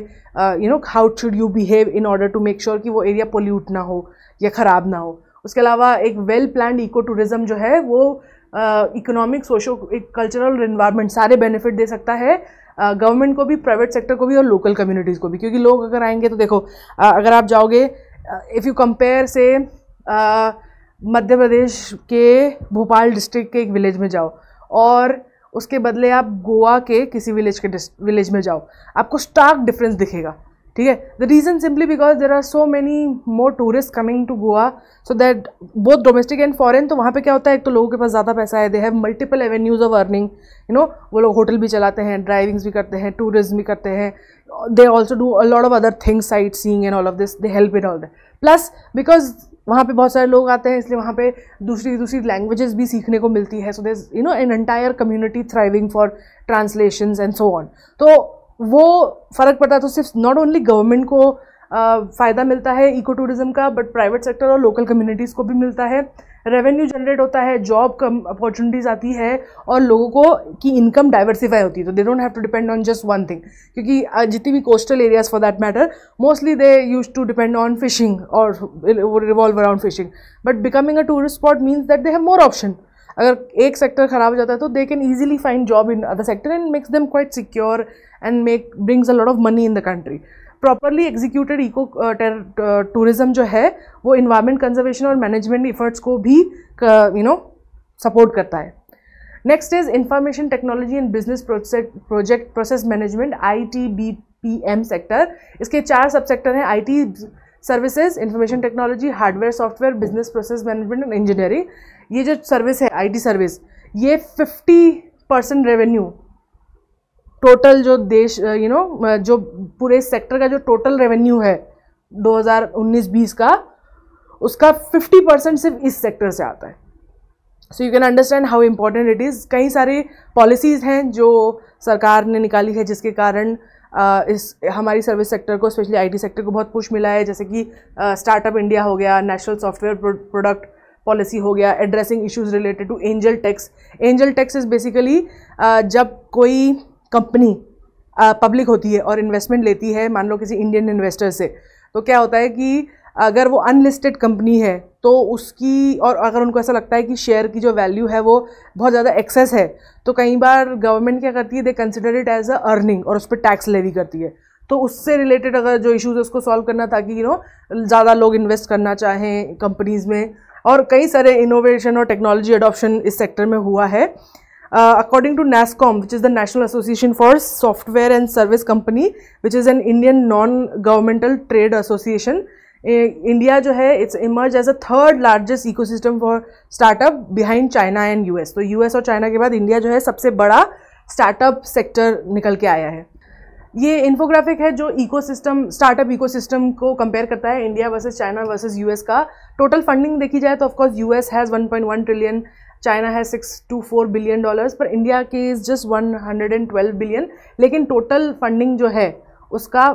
you know how should you behave in order to make sure कि वो एरिया पोल्यूट ना हो या ख़राब ना हो उसके अलावा एक वेल प्लान इको टूरिज़्म जो है वो इकोनॉमिक सोशो कल्चरल इन्वायरमेंट सारे बेनिफिट दे सकता है गवर्नमेंट uh, को भी प्राइवेट सेक्टर को भी और लोकल कम्युनिटीज़ को भी क्योंकि लोग अगर आएंगे तो देखो uh, अगर आप जाओगे इफ़ यू कंपेयर से मध्य प्रदेश के भोपाल डिस्ट्रिक्ट के एक विलेज में जाओ और उसके बदले आप गोवा के किसी विलेज के विलेज में जाओ आपको स्टार्क डिफरेंस दिखेगा ठीक है the reason simply because there are so many more tourist coming to Goa so that both domestic and foreign तो वहाँ पे क्या होता है एक तो लोगों के पास ज़्यादा पैसा है they have multiple avenues of earning you know वो लोग होटल भी चलाते हैं ड्राइविंग्स भी करते हैं टूरिज्म भी करते हैं they also do a lot of other things sightseeing and all of this they help in all that plus because वहाँ पे बहुत सारे लोग आते हैं इसलिए वहाँ पे दूसरी दूसरी लैंग्वेजेस भी सीखने को मिलती है so they you know an entire community thriving for translation and so on तो वो फ़र्क पड़ता है तो सिर्फ नॉट ओनली गवर्नमेंट को फ़ायदा मिलता है इको टूरिज़्म का बट प्राइवेट सेक्टर और लोकल कम्युनिटीज़ को भी मिलता है रेवेन्यू जनरेट होता है जॉब कम अपॉर्चुनिटीज़ आती है और लोगों को की इनकम डाइवर्सिफाई होती है तो they don't have to depend on just one thing क्योंकि जितनी भी coastal areas for that matter mostly they use to depend on fishing और revolve around fishing but becoming a tourist spot means that they have more option अगर एक sector खराब हो जाता है तो they can easily find job in other sector and makes them quite secure and make brings a lot of money in the country properly executed eco tourism जो है वो इन्वायरमेंट कंजर्वेशन और मैनेजमेंट इफ़र्ट्स को भी you know support करता है next is information technology and business project process management I T B P M sector इसके चार सब सेक्टर हैं I T services information technology hardware software business process management and engineering ये जो service है I T service ये fifty percent revenue total जो देश you know जो पूरे सेक्टर का जो टोटल रेवेन्यू है 2019-20 का उसका 50 परसेंट सिर्फ इस सेक्टर से आता है so you can understand how important it is कई सारे पॉलिसीज़ हैं जो सरकार ने निकाली है जिसके कारण Uh, इस हमारी सर्विस सेक्टर को स्पेशली आईटी सेक्टर को बहुत पुश मिला है जैसे कि स्टार्टअप uh, इंडिया हो गया नेशनल सॉफ्टवेयर प्रोडक्ट पॉलिसी हो गया addressing issues related to angel tax angel tax is basically जब कोई कंपनी पब्लिक होती है और इन्वेस्टमेंट लेती है मान लो किसी इंडियन इन्वेस्टर से तो क्या होता है कि अगर वो अनलिस्टेड कंपनी है तो उसकी और अगर उनको ऐसा लगता है कि शेयर की जो वैल्यू है वो बहुत ज़्यादा एक्सेस है तो कई बार गवर्नमेंट क्या करती है they consider it as a earning और उस पर टैक्स लेवी करती है तो उससे रिलेटेड अगर जो इश्यूज़ है उसको सॉल्व करना था कि यू नो ज़्यादा लोग इन्वेस्ट करना चाहें कंपनीज़ में और कई सारे इनोवेशन और टेक्नोलॉजी अडॉप्शन इस सेक्टर में हुआ है according uh, to to which is the national association for software and service company which is an Indian non governmental trade association India जो है it's emerge as a third largest eco system for startup behind China and U S तो U S और China के बाद India जो है सबसे बड़ा स्टार्टअप सेक्टर निकल के आया है ये इन्फोग्राफिक है जो eco system startup eco system को कंपेयर करता है India versus China versus US का टोटल फंडिंग देखी जाए तो of course US has one point one trillion China है six two four billion dollars पर इंडिया की is just one hundred and twelve billion लेकिन टोटल फंडिंग जो है उसका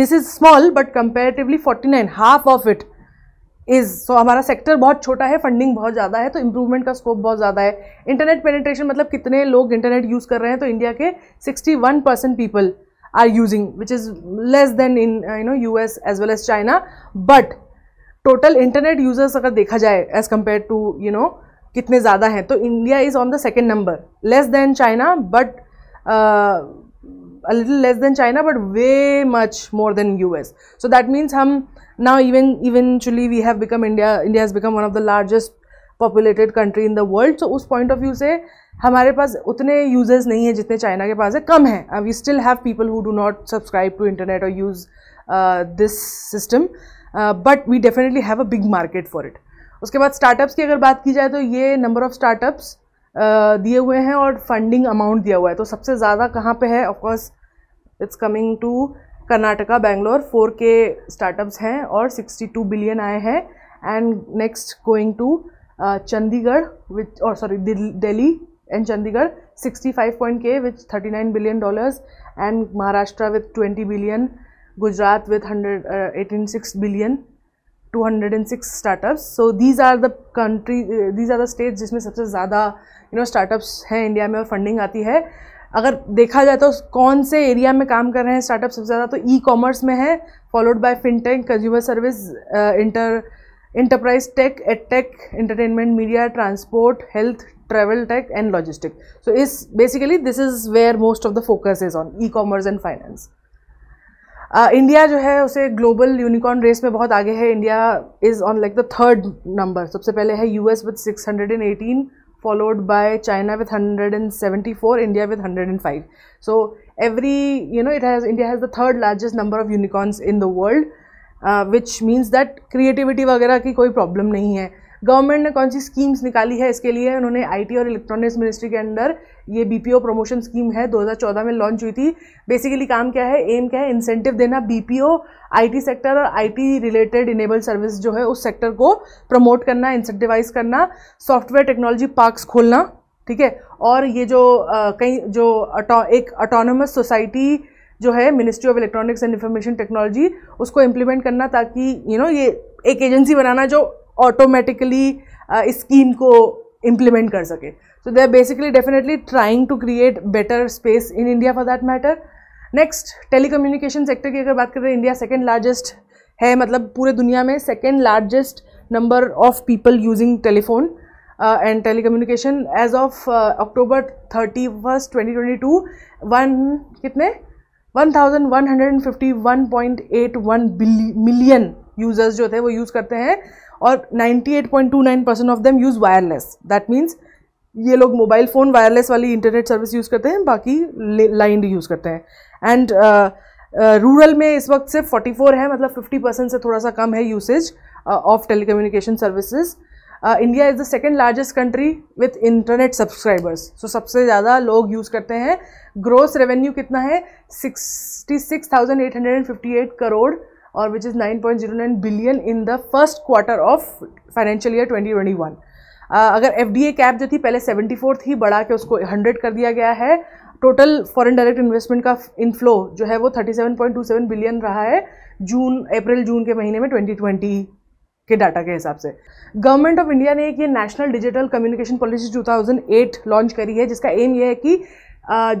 this is small but comparatively forty nine half of it is so हमारा sector बहुत छोटा है फंडिंग बहुत ज़्यादा है तो इम्प्रूवमेंट का स्कोप बहुत ज़्यादा है इंटरनेट पेनिट्रेशन मतलब कितने लोग इंटरनेट यूज़ कर रहे हैं तो इंडिया के sixty one percent people are using which is less than in you know U S as well as China but total internet users अगर देखा जाए as compare to you know कितने ज़्यादा हैं तो India is on the second number less than China but little less than China but way much more than U S so that means हम now even eventually we have become India India is become one of the largest populated country in the world so उस point of view से हमारे पास उतने users नहीं हैं जितने China के पास है कम है we still have people who do not subscribe to internet और use this system but we definitely have a big market for it उसके बाद स्टार्टअप्स की अगर बात की जाए तो ये नंबर ऑफ़ स्टार्टअप्स दिए हुए हैं और फंडिंग अमाउंट दिया हुआ है तो सबसे ज़्यादा कहाँ पे है of course it's coming to Karnataka Bangalore four K startups हैं और सिक्सटी टू बिलियन आए हैं and next going to Chandigarh which और sorry Delhi and Chandigarh sixty five point K which nine billion dollars and Maharashtra with twenty billion Gujarat with hundred eighteen six billion 206 startups so these are the country uh, these are the states जिसमें सबसे ज़्यादा you know startups हैं India में और funding आती है अगर देखा जाए तो कौन से एरिया में काम कर रहे हैं स्टार्टअप सबसे ज़्यादा तो ई e कॉमर्स में है followed by fintech consumer service inter enterprise tech edtech entertainment media transport health travel tech and logistic so इस basically this is where most of the focus is on e commerce and finance India uh, जो है उसे global unicorn race में बहुत आगे है India is on like the third number सबसे पहले है US with 618 followed by China with 174 India with 105 so every you know it has India has the third largest number of unicorns in the world which means that creativity वगैरह की कोई problem नहीं है government ने कौन सी schemes निकाली है इसके लिए उन्होंने आईटी और इलेक्ट्रॉनिक्स मिनिस्ट्री के अंडर ये बीपीओ प्रमोशन स्कीम है 2014 में लॉन्च हुई थी बेसिकली काम क्या है एम क्या है इंसेंटिव देना बीपीओ आईटी सेक्टर और आईटी रिलेटेड इनेबल सर्विस जो है उस सेक्टर को प्रमोट करना इंसेंटिवाइज करना सॉफ्टवेयर टेक्नोलॉजी पार्क्स खोलना ठीक है और ये जो कई जो अटो, एक ऑटोनोमस सोसाइटी जो है ministry of electronics and information technology उसको इम्प्लीमेंट करना ताकि यू you नो know, ये एक एजेंसी बनाना जो ऑटोमेटिकली इस स्कीम को इम्प्लीमेंट कर सके So they are basically definitely trying to create better space in India for that matter. Next telecommunication sector की अगर बात करें इंडिया सेकेंड लार्जेस्ट है मतलब पूरे दुनिया में second largest number of people using telephone and telecommunication as of October thirty first twenty twenty two one कितने one thousand one hundred and fifty one point eight one million users जो थे वो use करते हैं और ninety eight point two nine percent of them use wireless that means ये लोग mobile phone wireless वाली इंटरनेट सर्विस यूज़ करते हैं बाकी लाइंड यूज़ करते हैं एंड रूरल uh, uh, में इस वक्त सिर्फ 44 है मतलब 50 परसेंट से थोड़ा सा कम है usage of telecommunication services India is the second largest country with internet subscribers so सबसे ज़्यादा लोग यूज़ करते हैं ग्रोस रेवेन्यू कितना है 66,858 करोड़ और which is 9.09 billion in the first quarter of financial year 2021 अगर एफ डी ए कैप जो थी पहले सेवेंटी फोर थी बढ़ा के उसको हंड्रेड कर दिया गया है टोटल फॉरेन डायरेक्ट इन्वेस्टमेंट का इनफ्लो जो है वो thirty seven point two seven billion रहा है जून अप्रैल जून के महीने में ट्वेंटी ट्वेंटी के डाटा के हिसाब से गवर्नमेंट ऑफ इंडिया ने एक ये national digital communication policy 2008 launch करी है जिसका एम ये है कि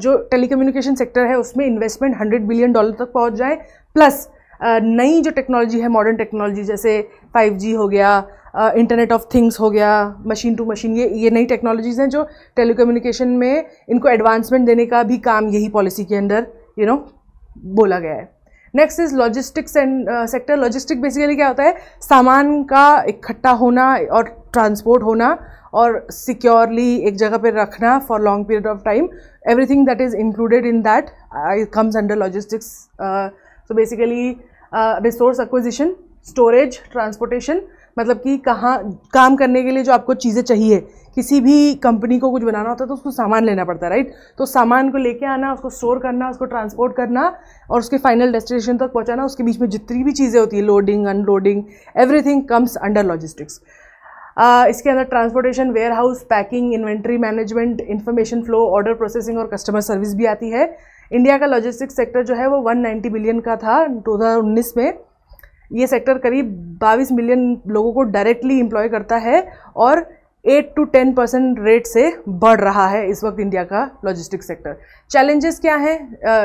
जो टेलीकम्युनिकेशन सेक्टर है उसमें इन्वेस्टमेंट 100 बिलियन डॉलर तक पहुंच जाए प्लस नई जो टेक्नोलॉजी है मॉडर्न टेक्नोलॉजी जैसे 5G हो गया इंटरनेट ऑफ थिंग्स हो गया मशीन टू मशीन ये ये नई टेक्नोलॉजीज़ हैं जो टेली में इनको एडवांसमेंट देने का भी काम यही पॉलिसी के अंदर यू नो बोला गया है next is logistics and sector logistic basically क्या होता है सामान का इकट्ठा होना और ट्रांसपोर्ट होना और सिक्योरली एक जगह पर रखना for long period of time everything that is included in that comes under logistics so basically resource acquisition storage transportation मतलब कि कहाँ काम करने के लिए जो आपको चीज़ें चाहिए किसी भी कंपनी को कुछ बनाना होता है तो उसको सामान लेना पड़ता है राइट तो सामान को लेके आना उसको स्टोर करना उसको ट्रांसपोर्ट करना और उसके फाइनल डेस्टिनेशन तक पहुंचाना उसके बीच में जितनी भी चीज़ें होती है loading unloading everything comes under logistics इसके अंदर transportation warehouse packing inventory management information flow order processing और कस्टमर सर्विस भी आती है इंडिया का लॉजिस्टिक्स सेक्टर जो है वो 190 बिलियन का था 2019 में ये सेक्टर करीब 22 मिलियन लोगों को डायरेक्टली इम्प्लॉय करता है और 8 टू 10 परसेंट रेट से बढ़ रहा है इस वक्त इंडिया का लॉजिस्टिक सेक्टर चैलेंजेस क्या हैं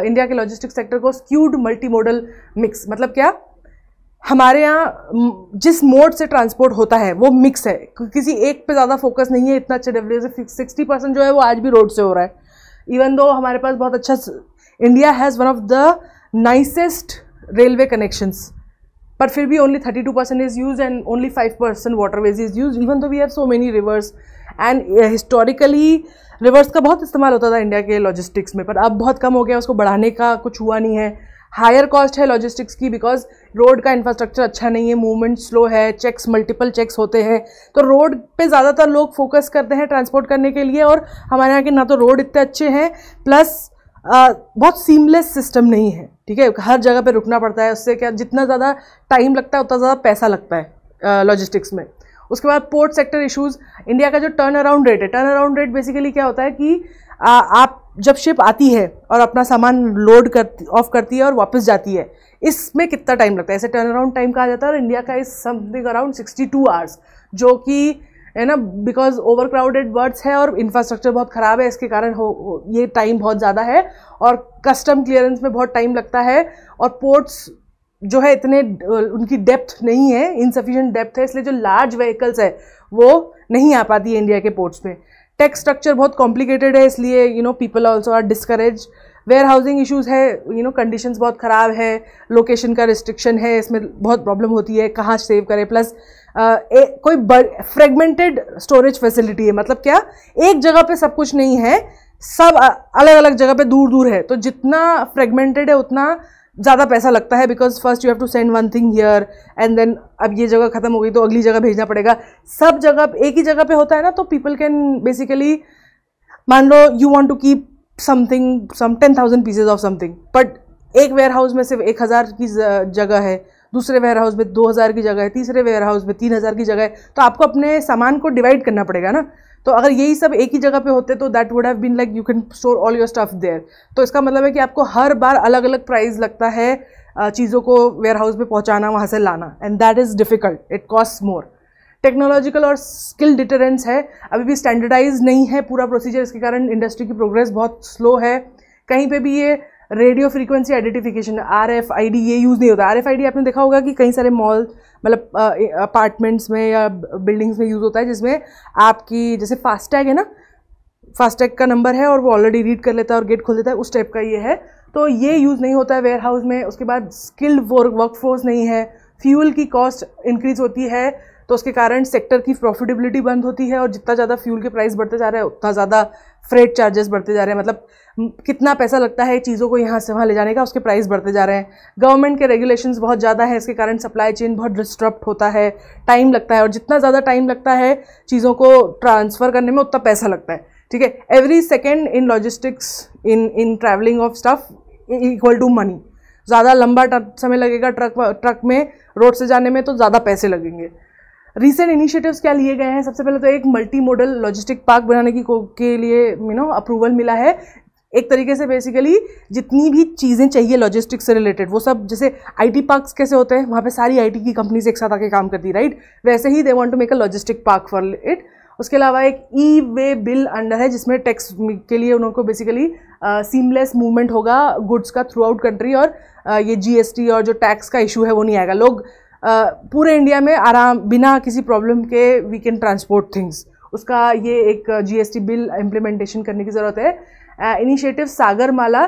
इंडिया के लॉजिस्टिक सेक्टर को स्क्यूड मल्टी मॉडल मिक्स मतलब क्या हमारे यहाँ जिस मोड से ट्रांसपोर्ट होता है वो मिक्स है किसी एक पे ज़्यादा फोकस नहीं है इतना अच्छा डेवलप सिक्सटी परसेंट जो है वो आज भी रोड से हो रहा है इवन दो हमारे पास बहुत अच्छा India has one of the nicest railway connections पर फिर भी only thirty two percent is use and only five percent waterways is use even though we have so many rivers and historically rivers का बहुत इस्तेमाल होता था India के logistics में पर अब बहुत कम हो गया उसको बढ़ाने का कुछ हुआ नहीं है हायर कॉस्ट है लॉजिस्टिक्स की बिकॉज रोड का इंफ्रास्ट्रक्चर अच्छा नहीं है मूवमेंट स्लो है चेक्स मल्टीपल चेक्स होते हैं तो रोड पे ज़्यादातर लोग फोकस करते हैं ट्रांसपोर्ट करने के लिए और हमारे यहाँ के ना तो रोड इतने अच्छे हैं प्लस आ, बहुत सीमलेस सिस्टम नहीं है ठीक है हर जगह पे रुकना पड़ता है उससे क्या जितना ज़्यादा टाइम लगता है उतना ज़्यादा पैसा लगता है लॉजिस्टिक्स में उसके बाद पोर्ट सेक्टर इश्यूज़ इंडिया का जो टर्न अराउंड रेट है टर्न अराउंड रेट बेसिकली क्या होता है कि आ, आप जब शिप आती है और अपना सामान लोड कर ऑफ करती है और वापस जाती है इसमें कितना टाइम लगता है ऐसे टर्न अराउंड टाइम कहा जाता है और इंडिया का is something around 62 two hours जो कि है ना बिकॉज ओवर क्राउडेड बर्ड्स है और इंफ्रास्ट्रक्चर बहुत ख़राब है इसके कारण हो, ये टाइम बहुत ज़्यादा है और कस्टम क्लियरेंस में बहुत टाइम लगता है और पोर्ट्स जो है इतने उनकी डेप्थ नहीं है इनसफिशेंट डेप्थ है इसलिए जो लार्ज व्हीकल्स है वो नहीं आ पाती है इंडिया के पोर्ट्स में टैक्स स्ट्रक्चर बहुत कॉम्प्लिकेटेड है इसलिए you know people also are discourage warehousing issues है यू नो कंडीशन बहुत ख़राब है लोकेशन का रिस्ट्रिक्शन है इसमें बहुत प्रॉब्लम होती है कहाँ सेव करें प्लस ए, कोई फ्रेगमेंटेड स्टोरेज फैसिलिटी है मतलब क्या एक जगह पे सब कुछ नहीं है सब अलग अलग जगह पे दूर दूर है तो जितना फ्रेगमेंटेड है उतना ज़्यादा पैसा लगता है because first you have to send one thing here and then अब ये जगह ख़त्म हो गई तो अगली जगह भेजना पड़ेगा सब जगह एक ही जगह पे होता है ना तो पीपल कैन बेसिकली मान लो you want to keep something some ten thousand pieces of something but एक वेयर हाउस में सिर्फ एक हज़ार की जगह है दूसरे वेयर हाउस में 2000 की जगह है तीसरे वेयर हाउस में 3000 की जगह है तो आपको अपने सामान को डिवाइड करना पड़ेगा ना तो अगर यही सब एक ही जगह पे होते तो that would have been like you can store all your stuff there तो इसका मतलब है कि आपको हर बार अलग अलग प्राइस लगता है चीज़ों को वेयर हाउस में पहुँचाना वहाँ से लाना and that is difficult it cost more technological और स्किल डिटरेंस है अभी भी स्टैंडर्डाइज नहीं है पूरा प्रोसीजर इसके कारण इंडस्ट्री की प्रोग्रेस बहुत स्लो है कहीं पे भी ये radio frequency identification R F I D ये यूज़ नहीं होता आर एफ आई डी आपने देखा होगा कि कई सारे मॉल मतलब अपार्टमेंट्स में या बिल्डिंग्स में यूज़ होता है जिसमें आपकी जैसे फास्टैग है ना फास्टैग का नंबर है और वो ऑलरेडी रीड कर लेता है और गेट खोल देता है उस टाइप का ये है तो ये यूज़ नहीं होता है वेयर हाउस में उसके बाद स्किल्ड वर्क वर्कफोर्स नहीं है फ्यूल की कॉस्ट इंक्रीज़ होती है तो उसके कारण सेक्टर की प्रॉफिटेबिलिटी बंद होती है और जितना ज़्यादा फ्यूल के प्राइस बढ़ते जा रहे हैं उतना ज़्यादा फ्रेट चार्जेस बढ़ते जा रहे हैं मतलब कितना पैसा लगता है चीज़ों को यहाँ से वहाँ ले जाने का उसके प्राइस बढ़ते जा रहे हैं गवर्नमेंट के रेगुलेशन बहुत ज़्यादा है इसके कारण सप्लाई चेन बहुत डिस्टर्ब होता है टाइम लगता है और जितना ज़्यादा टाइम लगता है चीज़ों को ट्रांसफ़र करने में उतना पैसा लगता है ठीक है every second in logistics in in travelling of stuff equal to money ज़्यादा लंबा समय लगेगा ट्रक ट्रक में रोड से जाने में तो ज़्यादा पैसे लगेंगे रिसेंट इनिशिएटिव्स क्या लिए गए हैं सबसे पहले तो एक मल्टी मॉडल लॉजिस्टिक पार्क बनाने की के लिए यू नो अप्रूवल मिला है एक तरीके से बेसिकली जितनी भी चीज़ें चाहिए लॉजिस्टिक्स से रिलेटेड वो सब जैसे आईटी पार्क्स कैसे होते हैं वहाँ पे सारी आईटी की कंपनीज एक साथ आके काम करती राइट वैसे ही they want to make a logistic park for it उसके अलावा एक ई वे बिल अंडर है जिसमें टैक्स के लिए उनको बेसिकली सीमलेस मूवमेंट होगा गुड्स का थ्रू आउट कंट्री और uh, ये जीएसटी और जो टैक्स का इशू है वो नहीं आएगा लोग पूरे इंडिया में आराम बिना किसी प्रॉब्लम के वी कैन ट्रांसपोर्ट थिंग्स उसका ये एक जीएसटी बिल इम्प्लीमेंटेशन करने की ज़रूरत है इनिशिएटिव सागर माला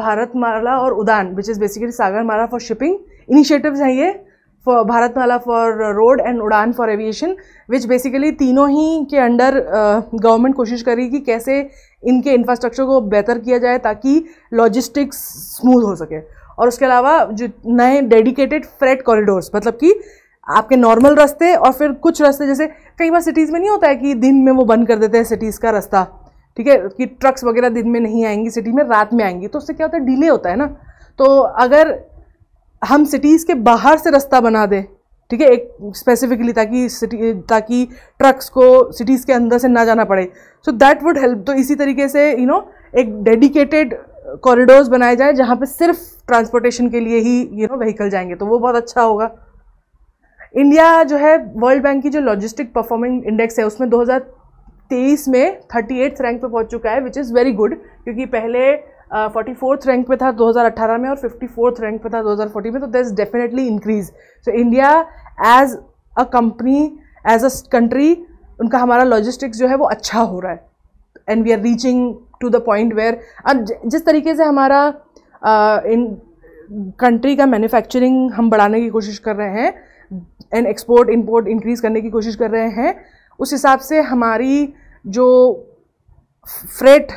भारत माला और Udan which is basically Sagarmala for shipping initiatives हैं ये for Bharatmala for road and Udan for aviation which basically तीनों ही के अंडर गवर्नमेंट कोशिश करी कि कैसे इनके इंफ्रास्ट्रक्चर को बेहतर किया जाए ताकि लॉजिस्टिक्स स्मूथ हो सके और उसके अलावा जो नए डेडिकेटेड फ्रेट कॉरिडोर्स मतलब कि आपके नॉर्मल रास्ते और फिर कुछ रास्ते जैसे कई बार सिटीज़ में नहीं होता है कि दिन में वो बंद कर देते हैं सिटीज़ का रास्ता ठीक है कि ट्रक्स वगैरह दिन में नहीं आएंगी सिटी में रात में आएंगी तो उससे क्या होता है डिले होता है ना तो अगर हम सिटीज़ के बाहर से रास्ता बना दें ठीक है एक स्पेसिफिकली ताकि सिटी ताकि ट्रक्स को सिटीज़ के अंदर से ना जाना पड़े सो दैट वुड हेल्प तो इसी तरीके से यू you नो know, एक डेडिकेटेड कॉरिडोर्स बनाए जाएं जहाँ पे सिर्फ ट्रांसपोर्टेशन के लिए ही यू नो व्हीकल जाएंगे तो वो बहुत अच्छा होगा इंडिया जो है वर्ल्ड बैंक की जो लॉजिस्टिक परफॉर्मिंग इंडेक्स है उसमें 2023 में थर्टी एट्थ रैंक पे पहुंच चुका है विच इज़ वेरी गुड क्योंकि पहले फोर्टी फोर्थ रैंक पे था 2018 में और फिफ्टी फोर्थ रैंक पे था 2014 में तो दस definitely increase so India as a company as a country उनका हमारा लॉजिस्टिक्स जो है वो अच्छा हो रहा है and we are reaching to the point where अब जिस तरीके से हमारा इन कंट्री का मैन्युफैक्चरिंग हम बढ़ाने की कोशिश कर रहे हैं एंड एक्सपोर्ट इंपोर्ट इंक्रीज़ करने की कोशिश कर रहे हैं उस हिसाब से हमारी जो फ्रेट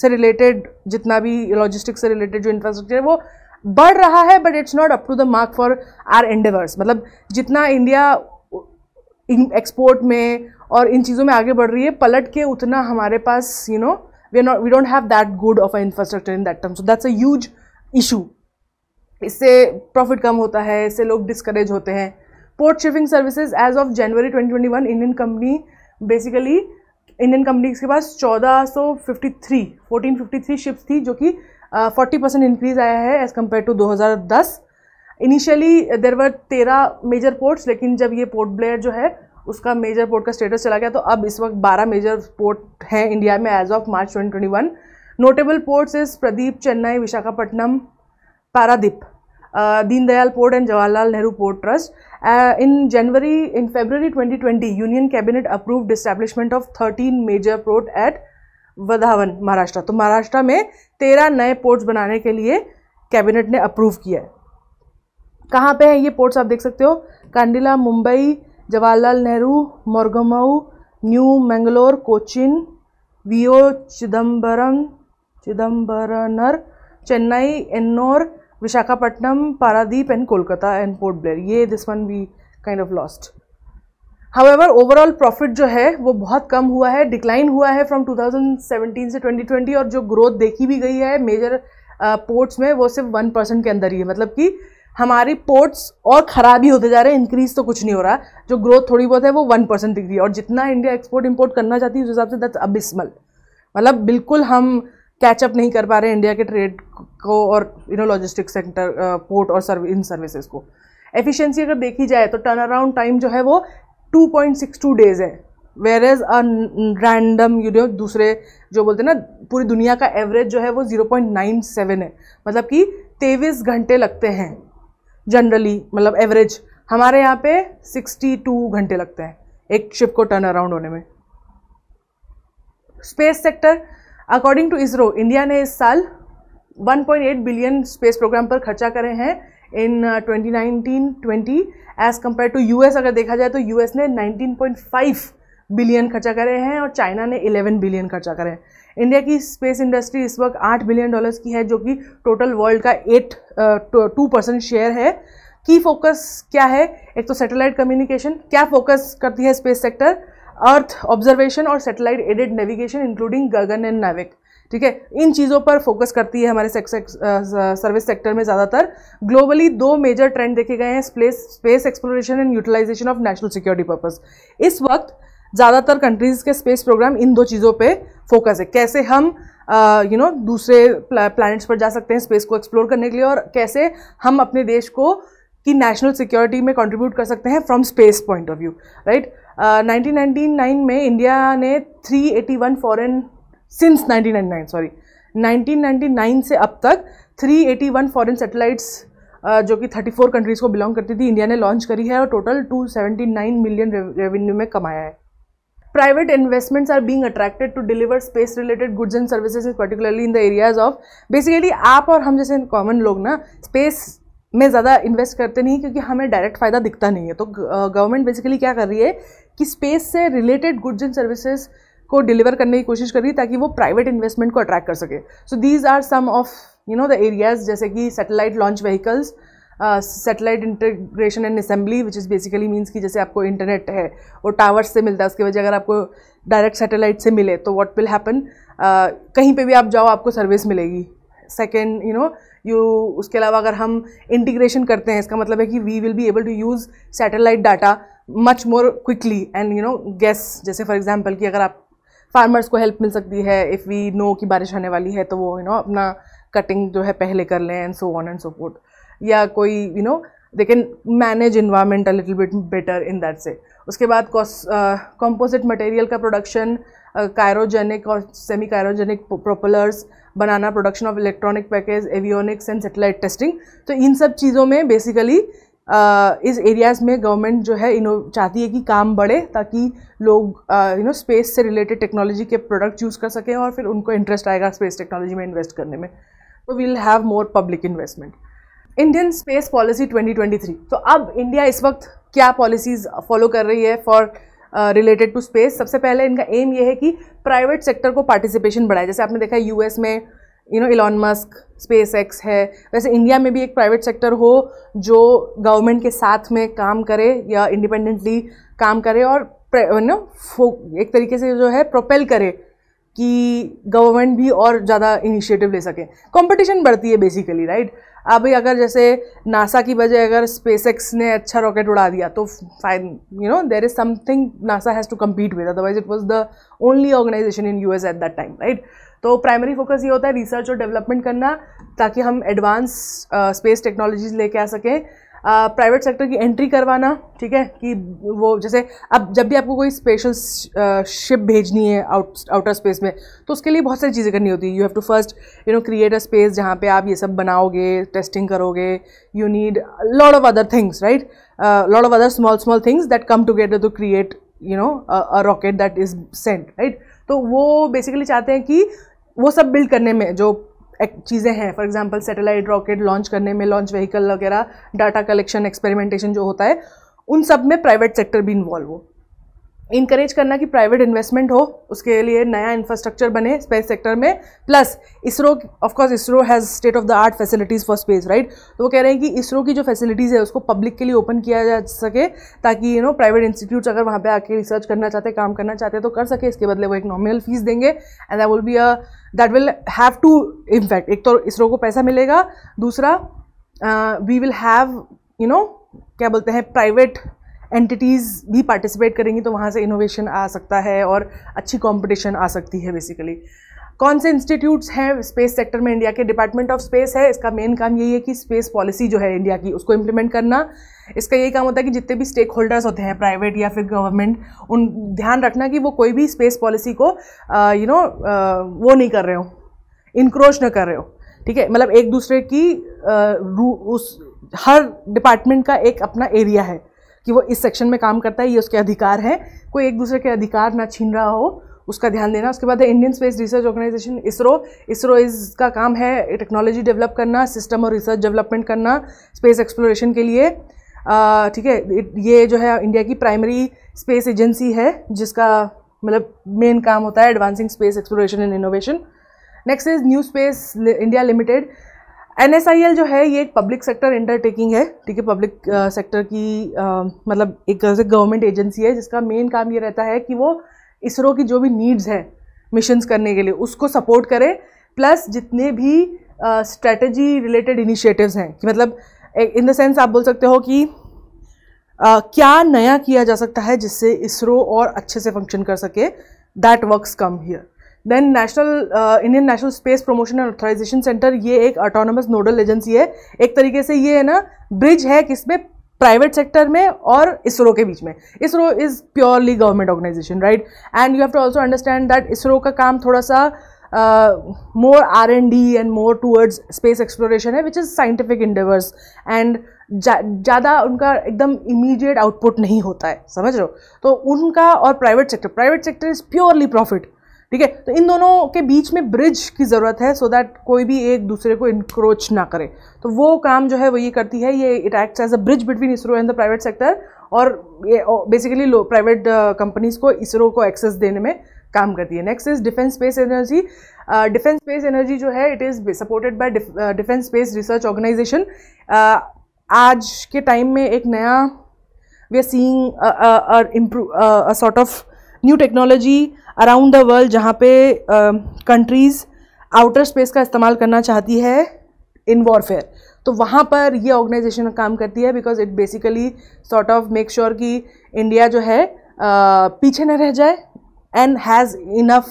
से रिलेटेड जितना भी लॉजिस्टिक्स से रिलेटेड जो इंफ्रास्ट्रक्चर है वो बढ़ रहा है but it's not up to the mark for our endeavours मतलब जितना इंडिया एक्सपोर्ट में और इन चीज़ों में आगे बढ़ रही है पलट के उतना हमारे पास you you know know, we are not we don't have that good of an infrastructure in that term so that's a huge issue इससे प्रॉफिट कम होता है इससे लोग डिस्करेज होते हैं port shipping services as of January 2021 Indian company basically Indian company के पास 1453 1453 शिप्स थी जो कि फोर्टी परसेंट इंक्रीज आया है as compare to 2010 initially there were तेरह मेजर पोर्ट्स लेकिन जब ये पोर्ट ब्लेयर जो है उसका मेजर पोर्ट का स्टेटस चला गया तो अब इस वक्त 12 मेजर पोर्ट हैं इंडिया में as of March 2021 notable ports is Paradip Chennai Visakhapatnam Paradip Deendayal port and Jawaharlal Nehru port trust in January in February 2020 union cabinet approved establishment of 13 major port at Vadhavan Maharashtra तो महाराष्ट्र में 13 नए पोर्ट्स बनाने के लिए कैबिनेट ने अप्रूव किया है कहाँ पे हैं ये पोर्ट्स आप देख सकते हो Kandla Mumbai Jawaharlal Nehru Mormugao New Mangalore Cochin V O Chidambaram Chidambaranar Chennai Ennore Visakhapatnam Paradip and Kolkata and Port Blair ये this one we kind of lost however overall profit जो है वो बहुत कम हुआ है डिक्लाइन हुआ है फ्रॉम 2017 से 2020 और जो ग्रोथ देखी भी गई है मेजर पोर्ट्स uh, में वो सिर्फ वन परसेंट के अंदर ही है मतलब कि हमारी पोर्ट्स और ख़राब ही होते जा रहे हैं इंक्रीज़ तो कुछ नहीं हो रहा जो ग्रोथ थोड़ी बहुत है वो वन परसेंट दिख रही है और जितना इंडिया एक्सपोर्ट इम्पोर्ट करना चाहती है उस हिसाब से दैट्स अबिस्मल मतलब बिल्कुल हम कैचअप नहीं कर पा रहे इंडिया के ट्रेड को और you know logistic center port और सर्व इन सर्विसेज को एफिशिएंसी अगर देखी जाए तो टर्न अराउंड टाइम जो है वो 2.62 डेज़ है whereas a random you know दूसरे जो बोलते हैं ना पूरी दुनिया का एवरेज जो है वो 0.97 है मतलब कि तेईस घंटे लगते हैं जनरली मतलब एवरेज हमारे यहाँ पे 62 घंटे लगते हैं एक शिप को टर्न अराउंड होने में space sector according to ISRO India ने इस साल 1.8 बिलियन स्पेस प्रोग्राम पर खर्चा करे हैं in 2019-20 as compare to US अगर देखा जाए तो यूएस ने 19.5 बिलियन खर्चा करे हैं और चाइना ने 11 बिलियन खर्चा करे हैं इंडिया की स्पेस इंडस्ट्री इस वक्त आठ बिलियन डॉलर्स की है जो कि टोटल वर्ल्ड का एट टू परसेंट शेयर है की फोकस क्या है एक तो सैटेलाइट कम्युनिकेशन क्या फोकस करती है स्पेस सेक्टर अर्थ ऑब्जर्वेशन और satellite aided navigation including Gagan and NavIC ठीक है इन चीज़ों पर फोकस करती है हमारे सेक, सर्विस सेक्टर में ज़्यादातर ग्लोबली दो मेजर ट्रेंड देखे गए हैं space space exploration and utilization of national security purpose इस वक्त ज़्यादातर कंट्रीज़ के स्पेस प्रोग्राम इन दो चीज़ों पे फोकस है कैसे हम यू नो दूसरे प्लैनेट्स पर जा सकते हैं स्पेस को एक्सप्लोर करने के लिए और कैसे हम अपने देश को की नेशनल सिक्योरिटी में कंट्रीब्यूट कर सकते हैं from space point of view right 1999 में इंडिया ने 381 फॉरेन सिंस 1999 सॉरी 1999 से अब तक 381 फॉरेन सैटेलाइट्स जो कि 34 कंट्रीज़ को बिलोंग करती थी इंडिया ने लॉन्च करी है और टोटल 279 मिलियन रेवेन्यू में कमाया है private investments are being attracted to deliver space related goods and services particularly in the areas of basically आप और हम जैसे कॉमन लोग ना स्पेस में ज़्यादा इन्वेस्ट करते नहीं क्योंकि हमें डायरेक्ट फ़ायदा दिखता नहीं है तो गवर्नमेंट बेसिकली क्या कर रही है कि स्पेस से रिलेटेड गुड्स एंड सर्विसेज को डिलीवर करने की कोशिश कर रही है ताकि वो प्राइवेट इन्वेस्टमेंट को अट्रैक्ट कर सके so these are some of you know the areas जैसे कि satellite launch vehicles satellite integration and assembly which is basically means कि जैसे आपको इंटरनेट है और टावर्स से मिलता है उसके वजह अगर आपको डायरेक्ट सेटेलाइट से मिले तो वॉट विल हैपन कहीं पर भी आप जाओ आपको सर्विस मिलेगी सेकेंड यू नो यू उसके अलावा अगर हम इंटीग्रेशन करते हैं इसका मतलब है कि we will be able to use satellite data much more quickly and you know guess जैसे फॉर एग्जाम्पल कि अगर आप फार्मर्स को हेल्प मिल सकती है इफ़ वी नो कि बारिश आने वाली है तो वो यू you नो know, अपना कटिंग जो है पहले कर लें and so on and so forth या कोई you know they can manage environment a little bit better in that से उसके बाद कॉम्पोजिट मटेरियल uh, का प्रोडक्शन कायरोजेनिक uh, और सेमी कायरोजेनिक प्रोपलर्स बनाना production of electronic package avionics and satellite testing तो इन सब चीज़ों में बेसिकली Uh, इस एरियाज़ में गवर्नमेंट जो है इनो चाहती है कि काम बढ़े ताकि लोग यू नो स्पेस से रिलेटेड टेक्नोलॉजी के प्रोडक्ट यूज़ कर सकें और फिर उनको इंटरेस्ट आएगा स्पेस टेक्नोलॉजी में इन्वेस्ट करने में तो we'll have more public investment Indian space policy 2023 तो अब इंडिया इस वक्त क्या पॉलिसीज़ फॉलो कर रही है फॉर रिलेटेड टू स्पेस सबसे पहले इनका एम ये है कि प्राइवेट सेक्टर को पार्टिसिपेशन बढ़ाए जैसे आपने देखा यूएस में you know Elon Musk SpaceX है वैसे इंडिया में भी एक प्राइवेट सेक्टर हो जो गवर्नमेंट के साथ में काम करे या इंडिपेंडेंटली काम करे और नो एक तरीके से जो है प्रोपेल करे कि गवर्नमेंट भी और ज़्यादा इनिशिएटिव ले सके कंपटीशन बढ़ती है बेसिकली राइट right? अभी अगर जैसे नासा की वजह अगर स्पेस ने अच्छा रॉकेट उड़ा दिया तो fine you know there is something NASA has to compete with otherwise it was the only organization in U S at that time right तो प्राइमरी फोकस ये होता है रिसर्च और डेवलपमेंट करना ताकि हम एडवांस स्पेस टेक्नोलॉजीज लेके आ सकें प्राइवेट सेक्टर की एंट्री करवाना ठीक है कि वो जैसे अब जब भी आपको कोई स्पेशल शिप भेजनी है आउट आउटर स्पेस में तो उसके लिए बहुत सारी चीज़ें करनी होती है you have to first you know create a space जहाँ पे आप ये सब बनाओगे टेस्टिंग करोगे you need lot of other things right lot of other small small things that come together to create you know a rocket that is sent right तो वो basically चाहते हैं कि वो सब बिल्ड करने में जो चीज़ें हैं for example satellite rocket launch करने में लॉन्च व्हीकल वगैरह डाटा कलेक्शन एक्सपेरिमेंटेशन जो होता है उन सब में प्राइवेट सेक्टर भी इन्वॉल्व हो इंकरेज करना कि प्राइवेट इन्वेस्टमेंट हो उसके लिए नया इंफ्रास्ट्रक्चर बने स्पेस सेक्टर में plus ISRO of course ISRO has state of the art facilities for space right तो वो कह रहे हैं कि इसरो की जो फैसिलिटीज़ है उसको पब्लिक के लिए ओपन किया जा सके ताकि यू नो प्राइवेट इंस्टीट्यूट्स अगर वहाँ पर आके रिसर्च करना चाहते काम करना चाहते तो कर सके इसके बदले वो एक नॉमिनल फीस देंगे and that will be a that will have to in fact एक तो इसरो को पैसा मिलेगा दूसरा we will have you know क्या बोलते हैं प्राइवेट एंटिटीज़ भी पार्टिसिपेट करेंगी तो वहाँ से इनोवेशन आ सकता है और अच्छी कंपटीशन आ सकती है बेसिकली कौन से इंस्टीट्यूट्स हैं स्पेस सेक्टर में इंडिया के डिपार्टमेंट ऑफ स्पेस है इसका मेन काम यही है कि स्पेस पॉलिसी जो है इंडिया की उसको इम्प्लीमेंट करना इसका यही काम होता है कि जितने भी स्टेक होल्डर्स होते हैं प्राइवेट या फिर गवर्नमेंट उन ध्यान रखना कि वो कोई भी स्पेस पॉलिसी को यू नो वो नहीं कर रहे हो इनक्रोच ना कर रहे हो ठीक है मतलब एक दूसरे की आ, उस हर डिपार्टमेंट का एक अपना एरिया है कि वो इस सेक्शन में काम करता है ये उसके अधिकार है कोई एक दूसरे के अधिकार ना छीन रहा हो उसका ध्यान देना उसके बाद है Indian space research organisation ISRO ISRO इस का काम है टेक्नोलॉजी डेवलप करना सिस्टम और रिसर्च डेवलपमेंट करना स्पेस एक्सप्लोरेशन के लिए ठीक है ये जो है इंडिया की प्राइमरी स्पेस एजेंसी है जिसका मतलब मेन काम होता है advancing space exploration and innovation next is new space India limited एन जो है ये एक पब्लिक सेक्टर अंडरटेकिंग है ठीक है पब्लिक सेक्टर की uh, मतलब एक तरह से गवर्नमेंट एजेंसी है जिसका मेन काम ये रहता है कि वो इसरो की जो भी नीड्स है मिशंस करने के लिए उसको सपोर्ट करे प्लस जितने भी स्ट्रेटजी रिलेटेड इनिशिएटिव्स हैं कि मतलब इन द सेंस आप बोल सकते हो कि uh, क्या नया किया जा सकता है जिससे इसरो और अच्छे से फंक्शन कर सके that works come here then national Indian national space promotion and authorisation centre ये एक ऑटोनोमस नोडल एजेंसी है एक तरीके से ये है ना ब्रिज है किसमें प्राइवेट सेक्टर में और इसरो के बीच में ISRO is purely government organisation right and you have to also understand that ISRO का काम थोड़ा सा more R and D and more towards space exploration है which is scientific endeavours and ज़्यादा उनका एकदम इमीडिएट आउटपुट नहीं होता है समझ रहे हो तो उनका और private sector private sector is purely profit ठीक है तो इन दोनों के बीच में ब्रिज की ज़रूरत है सो so दैट कोई भी एक दूसरे को इंक्रोच ना करे तो वो काम जो है वो ये करती है ये it acts as a bridge between ISRO and the private sector और ये बेसिकली प्राइवेट कंपनीज को इसरो को एक्सेस देने में काम करती है next is defence space energy defence space energy जो है it is supported by defence space research organisation आज के टाइम में एक नया we are seeing sort of new technology around the world जहाँ पे कंट्रीज़ आउटर स्पेस का इस्तेमाल करना चाहती है इन वॉरफेयर तो वहाँ पर ये ऑर्गेनाइजेशन काम करती है because it basically sort of make sure कि इंडिया जो है आ, पीछे न रह जाए and has enough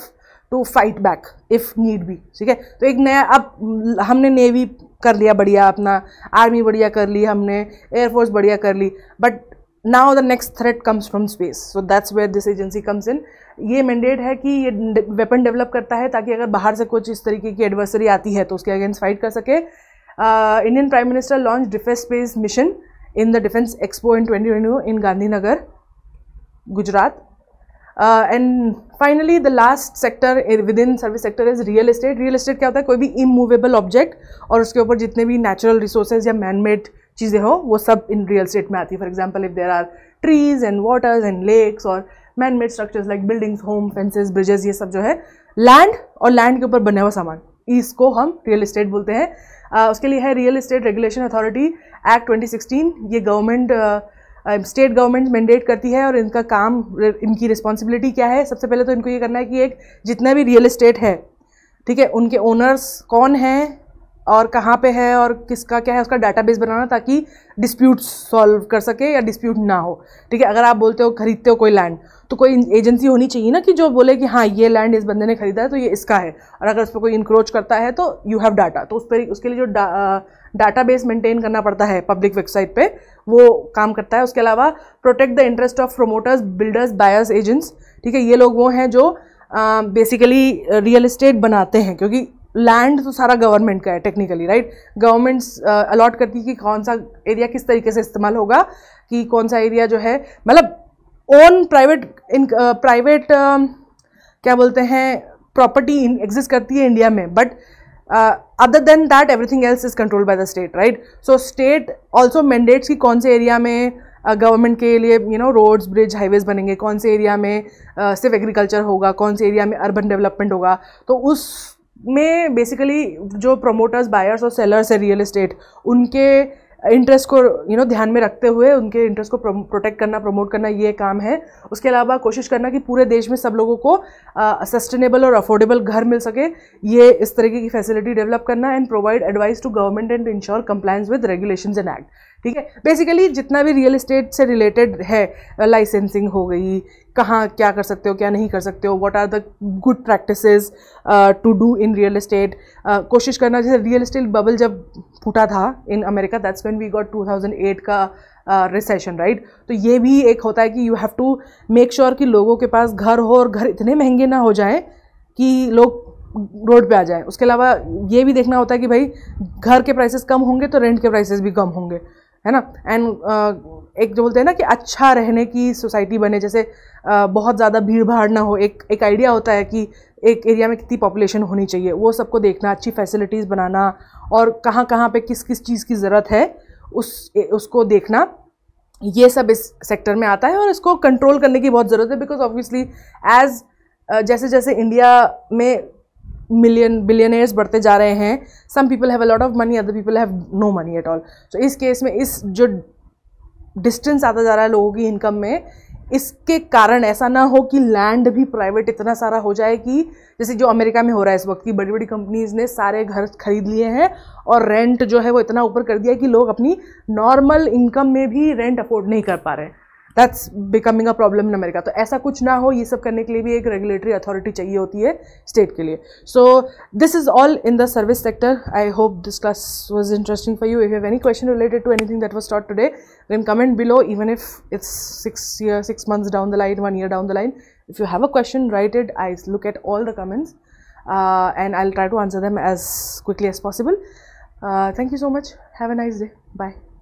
to fight back if need be ठीक है तो एक नया अब हमने नेवी कर लिया बढ़िया अपना आर्मी बढ़िया कर ली हमने एयरफोर्स बढ़िया कर ली but now the next threat comes from space so that's where this agency comes in ये मैंडेट है कि ये वेपन डेवलप करता है ताकि अगर बाहर से कुछ इस तरीके की एडवर्सरी आती है तो उसके अगेंस्ट फाइट कर सके Indian prime minister launch defence space mission in the defence expo in twenty twenty in Gandhinagar Gujarat and finally the last sector with in service sector is real estate real estate क्या होता है कोई भी immovable object और उसके ऊपर जितने भी नेचुरल रिसोर्सेज या मैनमेड मेड चीज़ें हो वो सब इन रियल स्टेट में आती है for example if there are trees and waters and lakes और man made structures like buildings home fences bridges ये सब जो है लैंड और लैंड के ऊपर बने हुआ सामान इसको हम रियल इस्टेट बोलते हैं आ, उसके लिए है real estate regulation authority act 2016 ये गवर्नमेंट स्टेट गवर्नमेंट मैंडेट करती है और इनका काम इनकी रिस्पॉन्सिबिलिटी क्या है सबसे पहले तो इनको ये करना है कि एक जितना भी रियल इस्टेट है ठीक है उनके ओनर्स कौन हैं और कहाँ पे है और किसका क्या है उसका डाटाबेस बनाना ताकि डिस्प्यूट सॉल्व कर सके या डिस्प्यूट ना हो ठीक है अगर आप बोलते हो खरीदते हो कोई लैंड तो कोई एजेंसी होनी चाहिए ना कि जो बोले कि हाँ ये लैंड इस बंदे ने खरीदा है तो ये इसका है और अगर उस पर कोई इंक्रोच करता है तो यू हैव डाटा तो उस पर उसके लिए जो डाटा बेस मेंटेन करना पड़ता है पब्लिक वेबसाइट पर वो काम करता है उसके अलावा protect the interest of promoters builders buyers agents ठीक है ये लोग वो हैं जो बेसिकली रियल इस्टेट बनाते हैं क्योंकि लैंड तो सारा गवर्नमेंट का है टेक्निकली राइट गवर्नमेंट्स अलॉट करती है कि कौन सा एरिया किस तरीके से इस्तेमाल होगा कि कौन सा एरिया जो है मतलब ओन प्राइवेट इन प्राइवेट क्या बोलते हैं प्रॉपर्टी एग्जिस्ट करती है इंडिया में but other than that everything else is controlled by the state right so state also mandates कि कौन से एरिया में गवर्नमेंट uh, के लिए you know roads bridge highways बनेंगे कौन से एरिया में uh, सिर्फ एग्रीकल्चर होगा कौन से एरिया में अर्बन डेवलपमेंट होगा तो उस में बेसिकली जो प्रमोटर्स बायर्स और सेलर्स है रियल इस्टेट उनके इंटरेस्ट को यू you नो know, ध्यान में रखते हुए उनके इंटरेस्ट को प्रोटेक्ट करना प्रमोट करना ये काम है उसके अलावा कोशिश करना कि पूरे देश में सब लोगों को सस्टेनेबल और अफोर्डेबल घर मिल सके ये इस तरीके की फैसिलिटी डेवलप करना and provide advice to government and ensure compliance with regulations and act ठीक है बेसिकली जितना भी रियल इस्टेट से रिलेटेड है लाइसेंसिंग uh, हो गई कहाँ क्या कर सकते हो क्या नहीं कर सकते हो what are the good practices to do in real estate कोशिश करना जैसे रियल इस्टेट बबल जब फूटा था in America that's when we got 2008 का रिसेशन uh, राइट right? तो ये भी एक होता है कि you have to make sure कि लोगों के पास घर हो और घर इतने महंगे ना हो जाएं कि लोग रोड पे आ जाएं उसके अलावा ये भी देखना होता है कि भाई घर के प्राइसेस कम होंगे तो रेंट के प्राइसेस भी कम होंगे है ना एंड uh, एक जो बोलते हैं ना कि अच्छा रहने की सोसाइटी बने जैसे uh, बहुत ज़्यादा भीड़ भाड़ ना हो एक एक आइडिया होता है कि एक एरिया में कितनी पॉपुलेशन होनी चाहिए वो सबको देखना अच्छी फैसिलिटीज़ बनाना और कहाँ कहाँ पे किस किस चीज़ की ज़रूरत है उस उसको देखना ये सब इस सेक्टर में आता है और इसको कंट्रोल करने की बहुत ज़रूरत है बिकॉज ऑब्वियसली एज़ जैसे जैसे इंडिया में मिलियन बिलियनर्स बढ़ते जा रहे हैं some people have a lot of money other people have no money at all तो इस केस में इस जो डिस्टेंस आता जा रहा है लोगों की इनकम में इसके कारण ऐसा ना हो कि लैंड भी प्राइवेट इतना सारा हो जाए कि जैसे जो अमेरिका में हो रहा है इस वक्त की बड़ी बड़ी कंपनीज़ ने सारे घर खरीद लिए हैं और रेंट जो है वो इतना ऊपर कर दिया कि लोग अपनी नॉर्मल इनकम में भी रेंट अफोर्ड नहीं कर पा रहे हैं that's becoming a problem in America तो ऐसा कुछ ना हो ये सब करने के लिए भी एक रेगुलेटरी अथॉरिटी चाहिए होती है स्टेट के लिए so this is all in the service sector I hope this class was interesting for you if have any question related to anything that was taught today then comment below even if it's six year six months down the line one year down the line if you have a question right it I look at all the comments and I try to answer them as quickly as possible thank you so much have a nice day bye